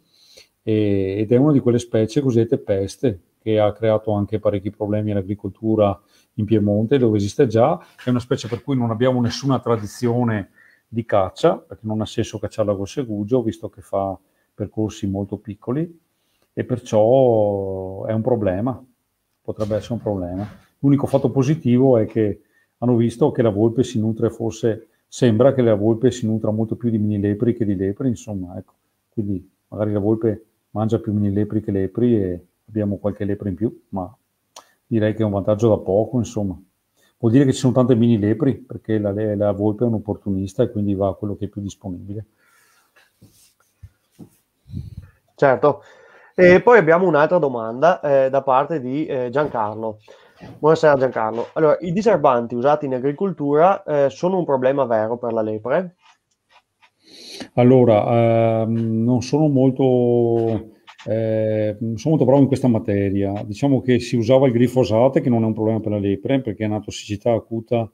e, ed è una di quelle specie cosiddette peste, che ha creato anche parecchi problemi all'agricoltura in Piemonte, dove esiste già, è una specie per cui non abbiamo nessuna tradizione di caccia, perché non ha senso cacciarla col segugio, visto che fa percorsi molto piccoli, e perciò è un problema, potrebbe essere un problema. L'unico fatto positivo è che hanno visto che la volpe si nutre forse, sembra che la volpe si nutra molto più di mini lepri che di lepri, insomma, ecco. Quindi magari la volpe mangia più mini lepri che lepri e abbiamo qualche lepre in più, ma direi che è un vantaggio da poco, insomma. Vuol dire che ci sono tante mini lepri, perché la, la volpe è un opportunista e quindi va a quello che è più disponibile. Certo, e poi abbiamo un'altra domanda eh, da parte di eh, Giancarlo. Buonasera Giancarlo. Allora, i diserbanti usati in agricoltura eh, sono un problema vero per la lepre? Allora, ehm, non sono molto, eh, sono molto bravo in questa materia. Diciamo che si usava il glifosato, che non è un problema per la lepre, perché è una tossicità acuta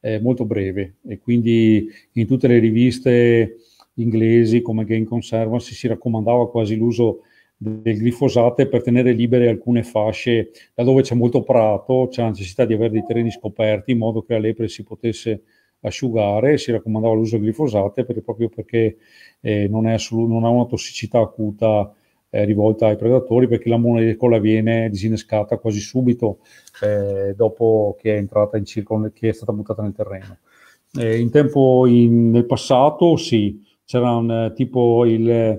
eh, molto breve e quindi in tutte le riviste inglesi come Game Conservancy si raccomandava quasi l'uso di del glifosato per tenere libere alcune fasce da dove c'è molto prato, c'è la necessità di avere dei terreni scoperti in modo che la lepre si potesse asciugare, si raccomandava l'uso del glifosato perché, proprio perché eh, non, assolut- non, ha una tossicità acuta eh, rivolta ai predatori perché la molecola viene disinnescata quasi subito eh, dopo che è entrata in circolo, che è stata buttata nel terreno. Eh, in tempo in, nel passato sì, c'era un eh, tipo il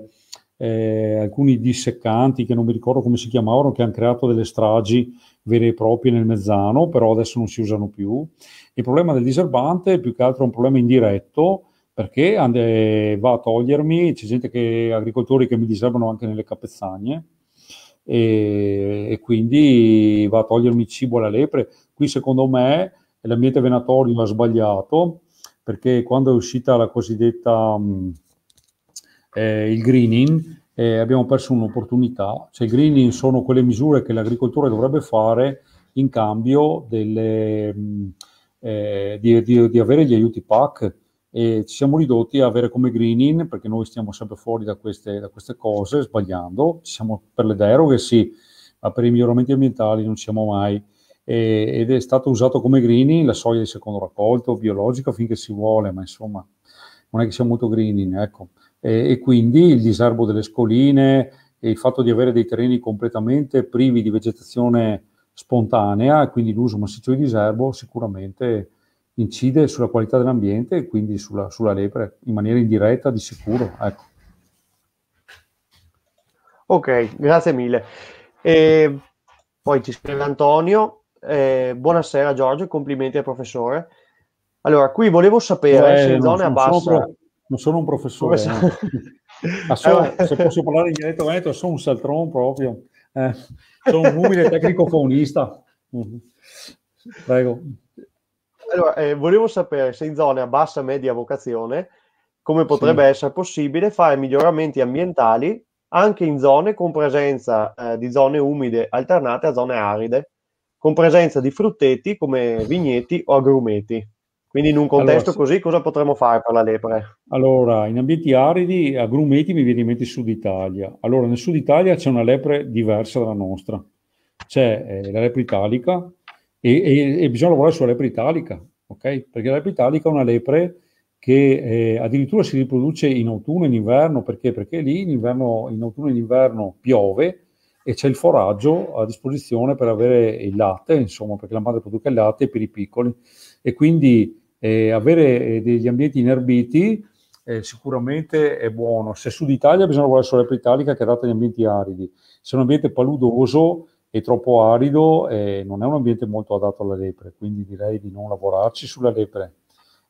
eh, alcuni disseccanti che non mi ricordo come si chiamavano, che hanno creato delle stragi vere e proprie nel mezzano, però adesso non si usano più. Il problema del diserbante è più che altro un problema indiretto, perché ande, va a togliermi, c'è gente che, agricoltori che mi diserbano anche nelle capezzagne, e, e quindi va a togliermi il cibo alla lepre. Qui secondo me l'ambiente venatorio ha sbagliato, perché quando è uscita la cosiddetta... Mh, eh, il greening, eh, abbiamo perso un'opportunità. Cioè, i greening sono quelle misure che l'agricoltore dovrebbe fare in cambio delle, mm, eh, di, di, di, avere gli aiuti PAC. E ci siamo ridotti a avere come greening, perché noi stiamo sempre fuori da queste, da queste cose, sbagliando. Ci siamo per le deroghe, sì, ma per i miglioramenti ambientali non siamo mai ed è stato usato come greening la soglia di secondo raccolto, biologica finché si vuole, ma insomma non è che sia molto greening, ecco eh, e quindi il disarbo delle scoline e il fatto di avere dei terreni completamente privi di vegetazione spontanea, quindi l'uso massiccio di diserbo sicuramente incide sulla qualità dell'ambiente e quindi sulla, sulla lepre in maniera indiretta di sicuro. Ecco. Ok, grazie mille. E poi ci scrive Antonio. Eh, buonasera Giorgio, complimenti al professore. Allora, qui volevo sapere eh, se in zone a bassa... Sono, non sono un professore. Sono... No. Solo, eh, se eh. posso parlare in diretto veneto, sono un saltron proprio. Eh, sono un umile tecnico-faunista. Prego. Allora, eh, volevo sapere se in zone a bassa media vocazione, come potrebbe sì. essere possibile fare miglioramenti ambientali anche in zone con presenza eh, di zone umide alternate a zone aride, con presenza di frutteti come vigneti o agrumeti. Quindi in un contesto allora, così cosa potremmo fare per la lepre? Allora, in ambienti aridi, a grumeti mi viene in mente il Sud Italia. Allora, nel Sud Italia c'è una lepre diversa dalla nostra. C'è eh, la lepre italica e, e, e, bisogna lavorare sulla lepre italica, ok? Perché la lepre italica è una lepre che eh, addirittura si riproduce in autunno e in inverno, perché? Perché lì in, inverno, in autunno e in inverno piove e c'è il foraggio a disposizione per avere il latte, insomma, perché la madre produce il latte per i piccoli e quindi eh, avere eh, degli ambienti inerbiti eh, sicuramente è buono. Se Sud Italia bisogna lavorare sulla italica che è adatta agli ambienti aridi. Se un ambiente paludoso e troppo arido eh, non è un ambiente molto adatto alla lepre, quindi direi di non lavorarci sulla lepre.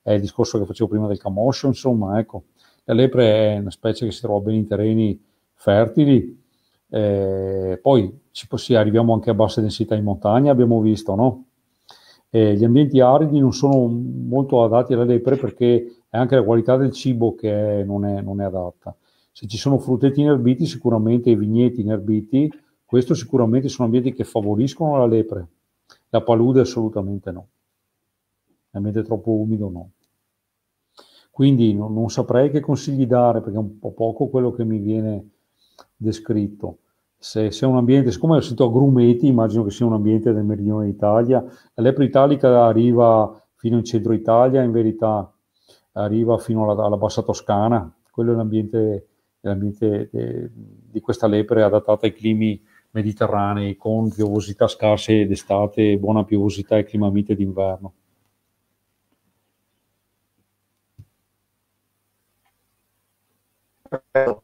È il discorso che facevo prima del camoscio, insomma, ecco. La lepre è una specie che si trova bene in terreni fertili, eh, poi ci possiamo, arriviamo anche a bassa densità in montagna, abbiamo visto, no? Eh, gli ambienti aridi non sono molto adatti alla lepre perché è anche la qualità del cibo che è, non, è, non, è, adatta. Se ci sono frutteti inerbiti, sicuramente i vigneti inerbiti, questo sicuramente sono ambienti che favoriscono la lepre. La palude assolutamente no. L'ambiente troppo umido no. Quindi non, non saprei che consigli dare perché è un po' poco quello che mi viene descritto se sia un ambiente, siccome è sentito a Grumeti, immagino che sia un ambiente del meridione d'Italia, la lepre italica arriva fino in centro Italia, in verità arriva fino alla, alla bassa Toscana, quello è l'ambiente, l'ambiente de, di questa lepre adattata ai climi mediterranei con piovosità scarse d'estate, buona piovosità e clima mite d'inverno. Eh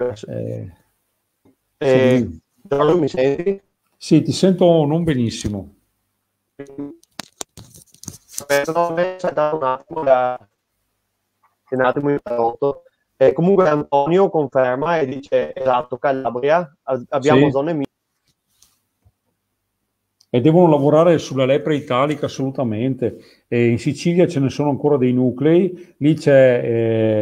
Eh, eh, sì. mi senti? Sì, ti sento non benissimo. Però è stato un attimo da... un attimo interrotto. Eh, comunque Antonio conferma e dice esatto, Calabria, abbiamo sì. zone minime. E devono lavorare sulla lepre italica assolutamente. E in Sicilia ce ne sono ancora dei nuclei, lì c'è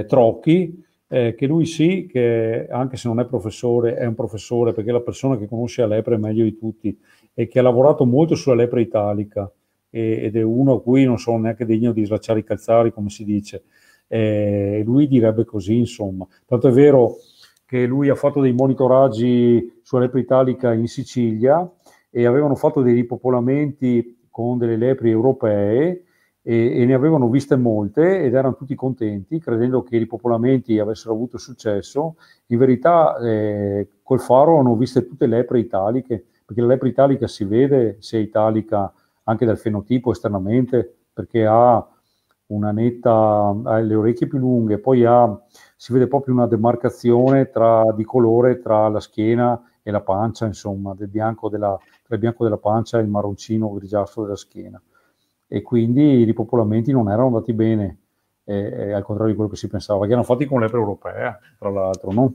eh, Trocchi, eh, che lui sì, che anche se non è professore, è un professore perché è la persona che conosce la lepre meglio di tutti e che ha lavorato molto sulla lepre italica e, ed è uno a cui non sono neanche degno di slacciare i calzari, come si dice. Eh, lui direbbe così, insomma. Tanto è vero che lui ha fatto dei monitoraggi sulla lepre italica in Sicilia e avevano fatto dei ripopolamenti con delle lepri europee e, e, ne avevano viste molte ed erano tutti contenti, credendo che i ripopolamenti avessero avuto successo. In verità eh, col faro hanno viste tutte le lepre italiche, perché la lepre italica si vede se è italica anche dal fenotipo esternamente, perché ha una netta, ha le orecchie più lunghe, poi ha, si vede proprio una demarcazione tra, di colore tra la schiena e la pancia, insomma, del bianco della, tra il bianco della pancia e il marroncino grigiastro della schiena e quindi i ripopolamenti non erano andati bene, eh, al contrario di quello che si pensava, che erano fatti con lepre europea, tra l'altro, no?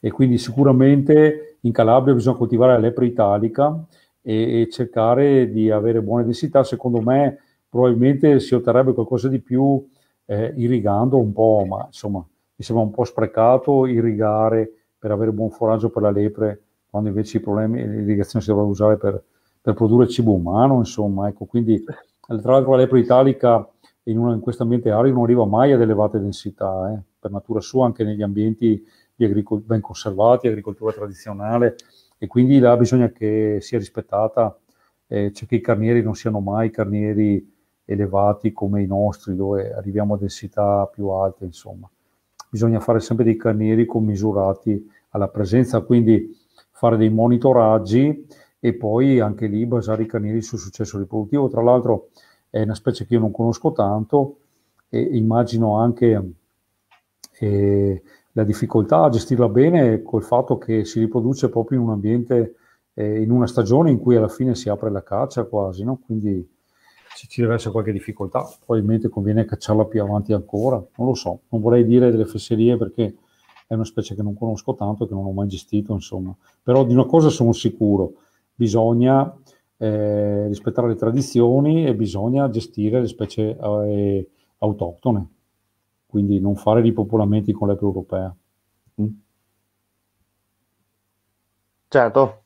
E quindi sicuramente in Calabria bisogna coltivare lepre italica e, e cercare di avere buone densità. Secondo me probabilmente si otterrebbe qualcosa di più eh, irrigando un po', ma insomma mi sembra un po' sprecato irrigare per avere buon foraggio per la lepre, quando invece i problemi l'irrigazione si dovrà usare per, per produrre cibo umano, insomma, ecco, quindi tra l'altro l'epro italica in, una, in questo ambiente arido non arriva mai ad elevate densità, eh, per natura sua anche negli ambienti agricol- ben conservati, agricoltura tradizionale, e quindi là bisogna che sia rispettata, eh, cioè che i carnieri non siano mai carnieri elevati come i nostri, dove arriviamo a densità più alte, insomma. Bisogna fare sempre dei carnieri commisurati alla presenza, quindi fare dei monitoraggi e poi anche lì basare i canili sul successo riproduttivo. Tra l'altro è una specie che io non conosco tanto e immagino anche eh, la difficoltà a gestirla bene col fatto che si riproduce proprio in un ambiente, eh, in una stagione in cui alla fine si apre la caccia quasi, no? quindi se ci deve essere qualche difficoltà probabilmente conviene cacciarla più avanti ancora, non lo so, non vorrei dire delle fesserie perché è una specie che non conosco tanto e che non ho mai gestito, insomma, però di una cosa sono sicuro, bisogna eh, rispettare le tradizioni e bisogna gestire le specie eh, autoctone, quindi non fare ripopolamenti con l'epoca europea. Mm? Certo.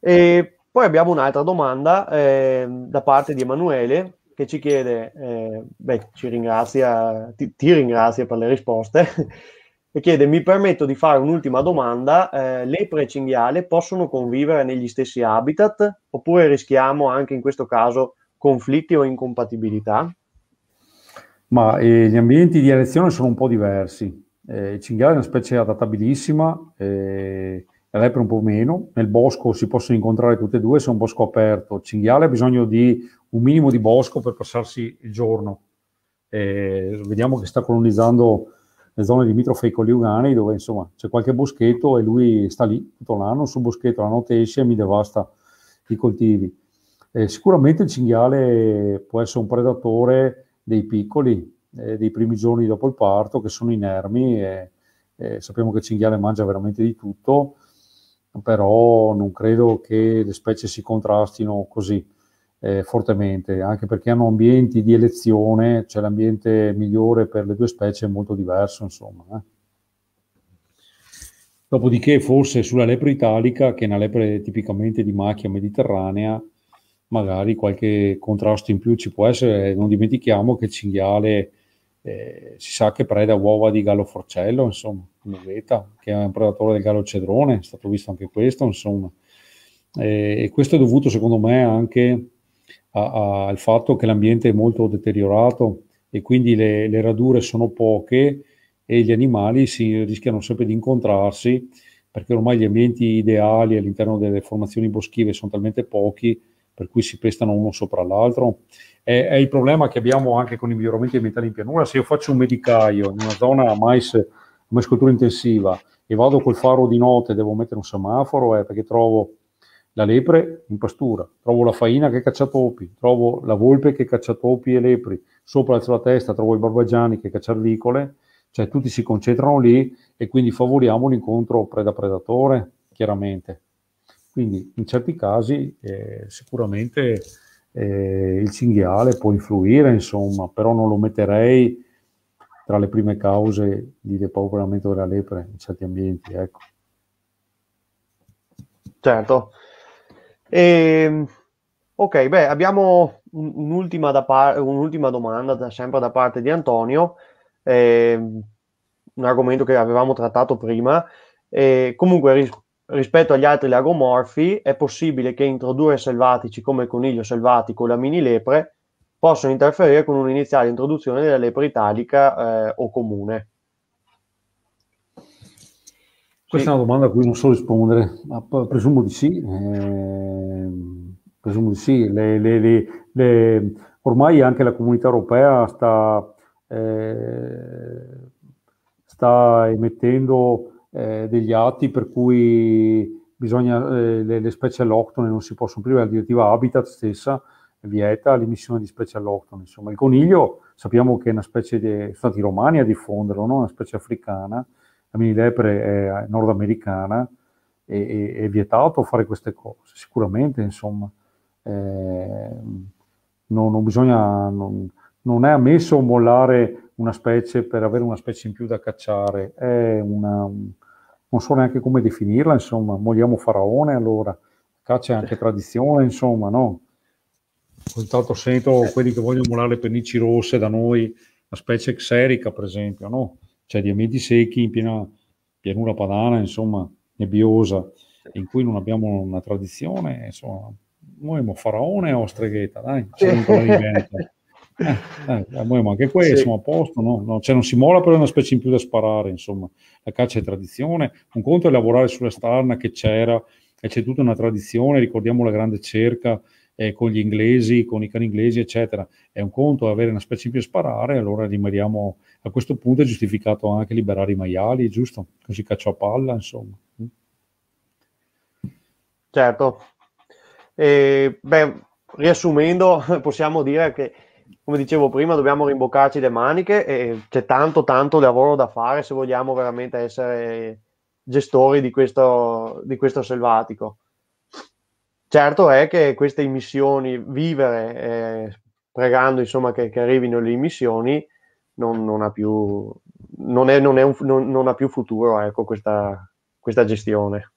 E poi abbiamo un'altra domanda eh, da parte di Emanuele che ci chiede, eh, beh, ci ringrazia, ti, ti ringrazia per le risposte, che chiede mi permetto di fare un'ultima domanda, eh, lepre e cinghiale possono convivere negli stessi habitat oppure rischiamo anche in questo caso conflitti o incompatibilità? Ma eh, gli ambienti di elezione sono un po' diversi. Eh, il cinghiale è una specie adattabilissima, eh, la lepre un po' meno. Nel bosco si possono incontrare tutte e due se è un bosco aperto. Il cinghiale ha bisogno di un minimo di bosco per passarsi il giorno. Eh, vediamo che sta colonizzando nelle zone limitrofe con gli Ugani, dove insomma c'è qualche boschetto e lui sta lì tutto l'anno sul boschetto, la notte esce e mi devasta i coltivi. Eh, sicuramente il cinghiale può essere un predatore dei piccoli, eh, dei primi giorni dopo il parto, che sono inermi e, e sappiamo che il cinghiale mangia veramente di tutto, però non credo che le specie si contrastino così eh, fortemente, anche perché hanno ambienti di elezione, cioè l'ambiente migliore per le due specie è molto diverso, insomma. Eh. Dopodiché forse sulla lepre italica, che è una lepre tipicamente di macchia mediterranea, magari qualche contrasto in più ci può essere. Non dimentichiamo che il cinghiale eh, si sa che preda uova di gallo forcello, insomma, veta, che è un predatore del gallo cedrone, è stato visto anche questo, insomma. Eh, e questo è dovuto secondo me anche a, a, al fatto che l'ambiente è molto deteriorato e quindi le, le radure sono poche e gli animali si rischiano sempre di incontrarsi perché ormai gli ambienti ideali all'interno delle formazioni boschive sono talmente pochi per cui si pestano uno sopra l'altro. È, è il problema che abbiamo anche con i miglioramenti ambientali in pianura. Se io faccio un medicaio in una zona mais, mais intensiva e vado col faro di notte, devo mettere un semaforo eh, perché trovo la lepre in pastura, trovo la faina che caccia topi, trovo la volpe che caccia topi e lepri, sopra alzo la testa trovo i barbagiani che caccia vicole, cioè tutti si concentrano lì e quindi favoriamo l'incontro preda-predatore, chiaramente. Quindi in certi casi eh, sicuramente eh, il cinghiale può influire, insomma, però non lo metterei tra le prime cause di depauperamento della lepre in certi ambienti, ecco. Certo, e, ehm, ok, beh, abbiamo un, un'ultima, da par- un'ultima domanda da, sempre da parte di Antonio, eh, un argomento che avevamo trattato prima. Eh, comunque, ris- rispetto agli altri lagomorfi, è possibile che introdurre selvatici come il coniglio selvatico o la mini lepre possano interferire con un'iniziale introduzione della lepre italica eh, o comune. Questa sì. è una domanda a cui non so rispondere, ma presumo di sì. Eh, presumo di sì. Le, le, le, ormai anche la comunità europea sta, eh, sta emettendo eh, degli atti per cui bisogna, eh, le, specie alloctone non si possono più, la direttiva Habitat stessa vieta l'emissione di specie alloctone. Insomma, il coniglio sappiamo che è una specie, di, sono stati i romani a diffonderlo, no? una specie africana la mini minilepre è eh, nordamericana e, e, è vietato fare queste cose, sicuramente, insomma, eh, non, non, bisogna, non, non, è ammesso mollare una specie per avere una specie in più da cacciare, è una, non so neanche come definirla, insomma, molliamo faraone allora, caccia è anche tradizione, insomma, no? Intanto sento quelli che vogliono mollare le penici rosse da noi, la specie xerica per esempio, no? cioè di ambienti secchi in piena pianura padana, insomma, nebbiosa, in cui non abbiamo una tradizione, insomma, noi siamo faraone o stregheta, dai, siamo <laughs> eh, eh, anche questo, sì. siamo a posto, no? no? Cioè non si mola per una specie in più da sparare, insomma, la caccia è tradizione, un conto è lavorare sulla starna che c'era e c'è tutta una tradizione, ricordiamo la grande cerca eh, con gli inglesi, con i cani inglesi, eccetera. È un conto avere una specie in più a sparare, allora rimariamo a questo punto è giustificato anche liberare i maiali, giusto? Così caccio a palla, insomma. Mm. Certo. E, beh, riassumendo, <laughs> possiamo dire che come dicevo prima, dobbiamo rimboccarci le maniche e c'è tanto, tanto lavoro da fare se vogliamo veramente essere gestori di questo, di questo selvatico. Certo è che queste immissioni, vivere eh, pregando insomma, che, che, arrivino le immissioni, non, non, ha, più, non, è, non è un, ha, più, futuro ecco, questa, questa, gestione.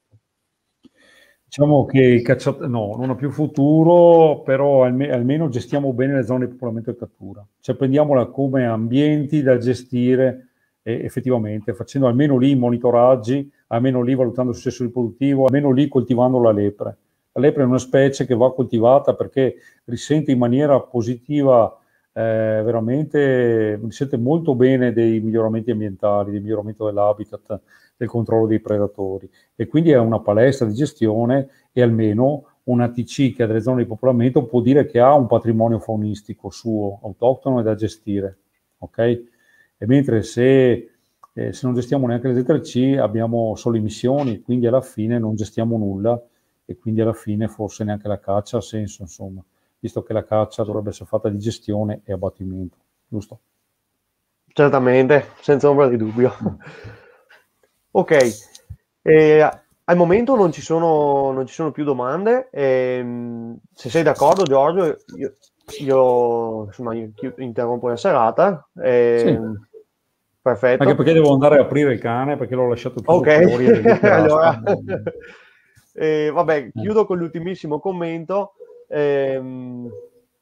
Diciamo che il cacciatore no, non ha più futuro, però alme- almeno gestiamo bene le zone di popolamento e cattura. Cioè prendiamola come ambienti da gestire eh, effettivamente, facendo almeno lì monitoraggi, almeno lì valutando il successo riproduttivo, almeno lì coltivando la lepre. La lepre è una specie che va coltivata perché risente in maniera positiva eh, veramente risente molto bene dei miglioramenti ambientali, del miglioramento dell'habitat, del controllo dei predatori e quindi è una palestra di gestione e almeno un ATC che ha delle zone di popolamento può dire che ha un patrimonio faunistico suo, autoctono e da gestire. Okay? E mentre se, eh, se non gestiamo neanche le Z3C abbiamo solo emissioni, quindi alla fine non gestiamo nulla e quindi alla fine forse neanche la caccia ha senso, insomma, visto che la caccia dovrebbe essere fatta di gestione e abbattimento, giusto? Certamente, senza ombra di dubbio. <laughs> ok, e al momento non ci sono, non ci sono più domande. E, ehm, se sei d'accordo, Giorgio, io, io, insomma, io interrompo la serata. Ehm, sì. Perfetto. Anche perché devo andare a aprire il cane perché l'ho lasciato chiuso. Ok, <laughs> allora... <laughs> E vabbè, eh. chiudo con l'ultimissimo commento. Ehm,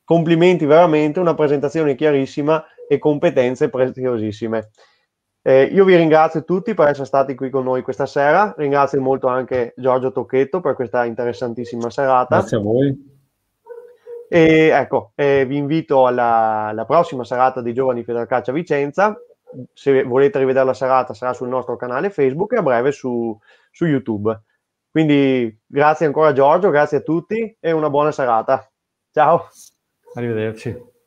complimenti veramente, una presentazione chiarissima e competenze preziosissime. Eh, io vi ringrazio tutti per essere stati qui con noi questa sera, ringrazio molto anche Giorgio Tocchetto per questa interessantissima serata. Grazie a voi. E ecco, eh, vi invito alla, alla, prossima serata dei Giovani Federcaccia Vicenza. Se volete rivedere la serata sarà sul nostro canale Facebook e a breve su, su YouTube. Quindi grazie ancora Giorgio, grazie a tutti e una buona serata. Ciao. Arrivederci.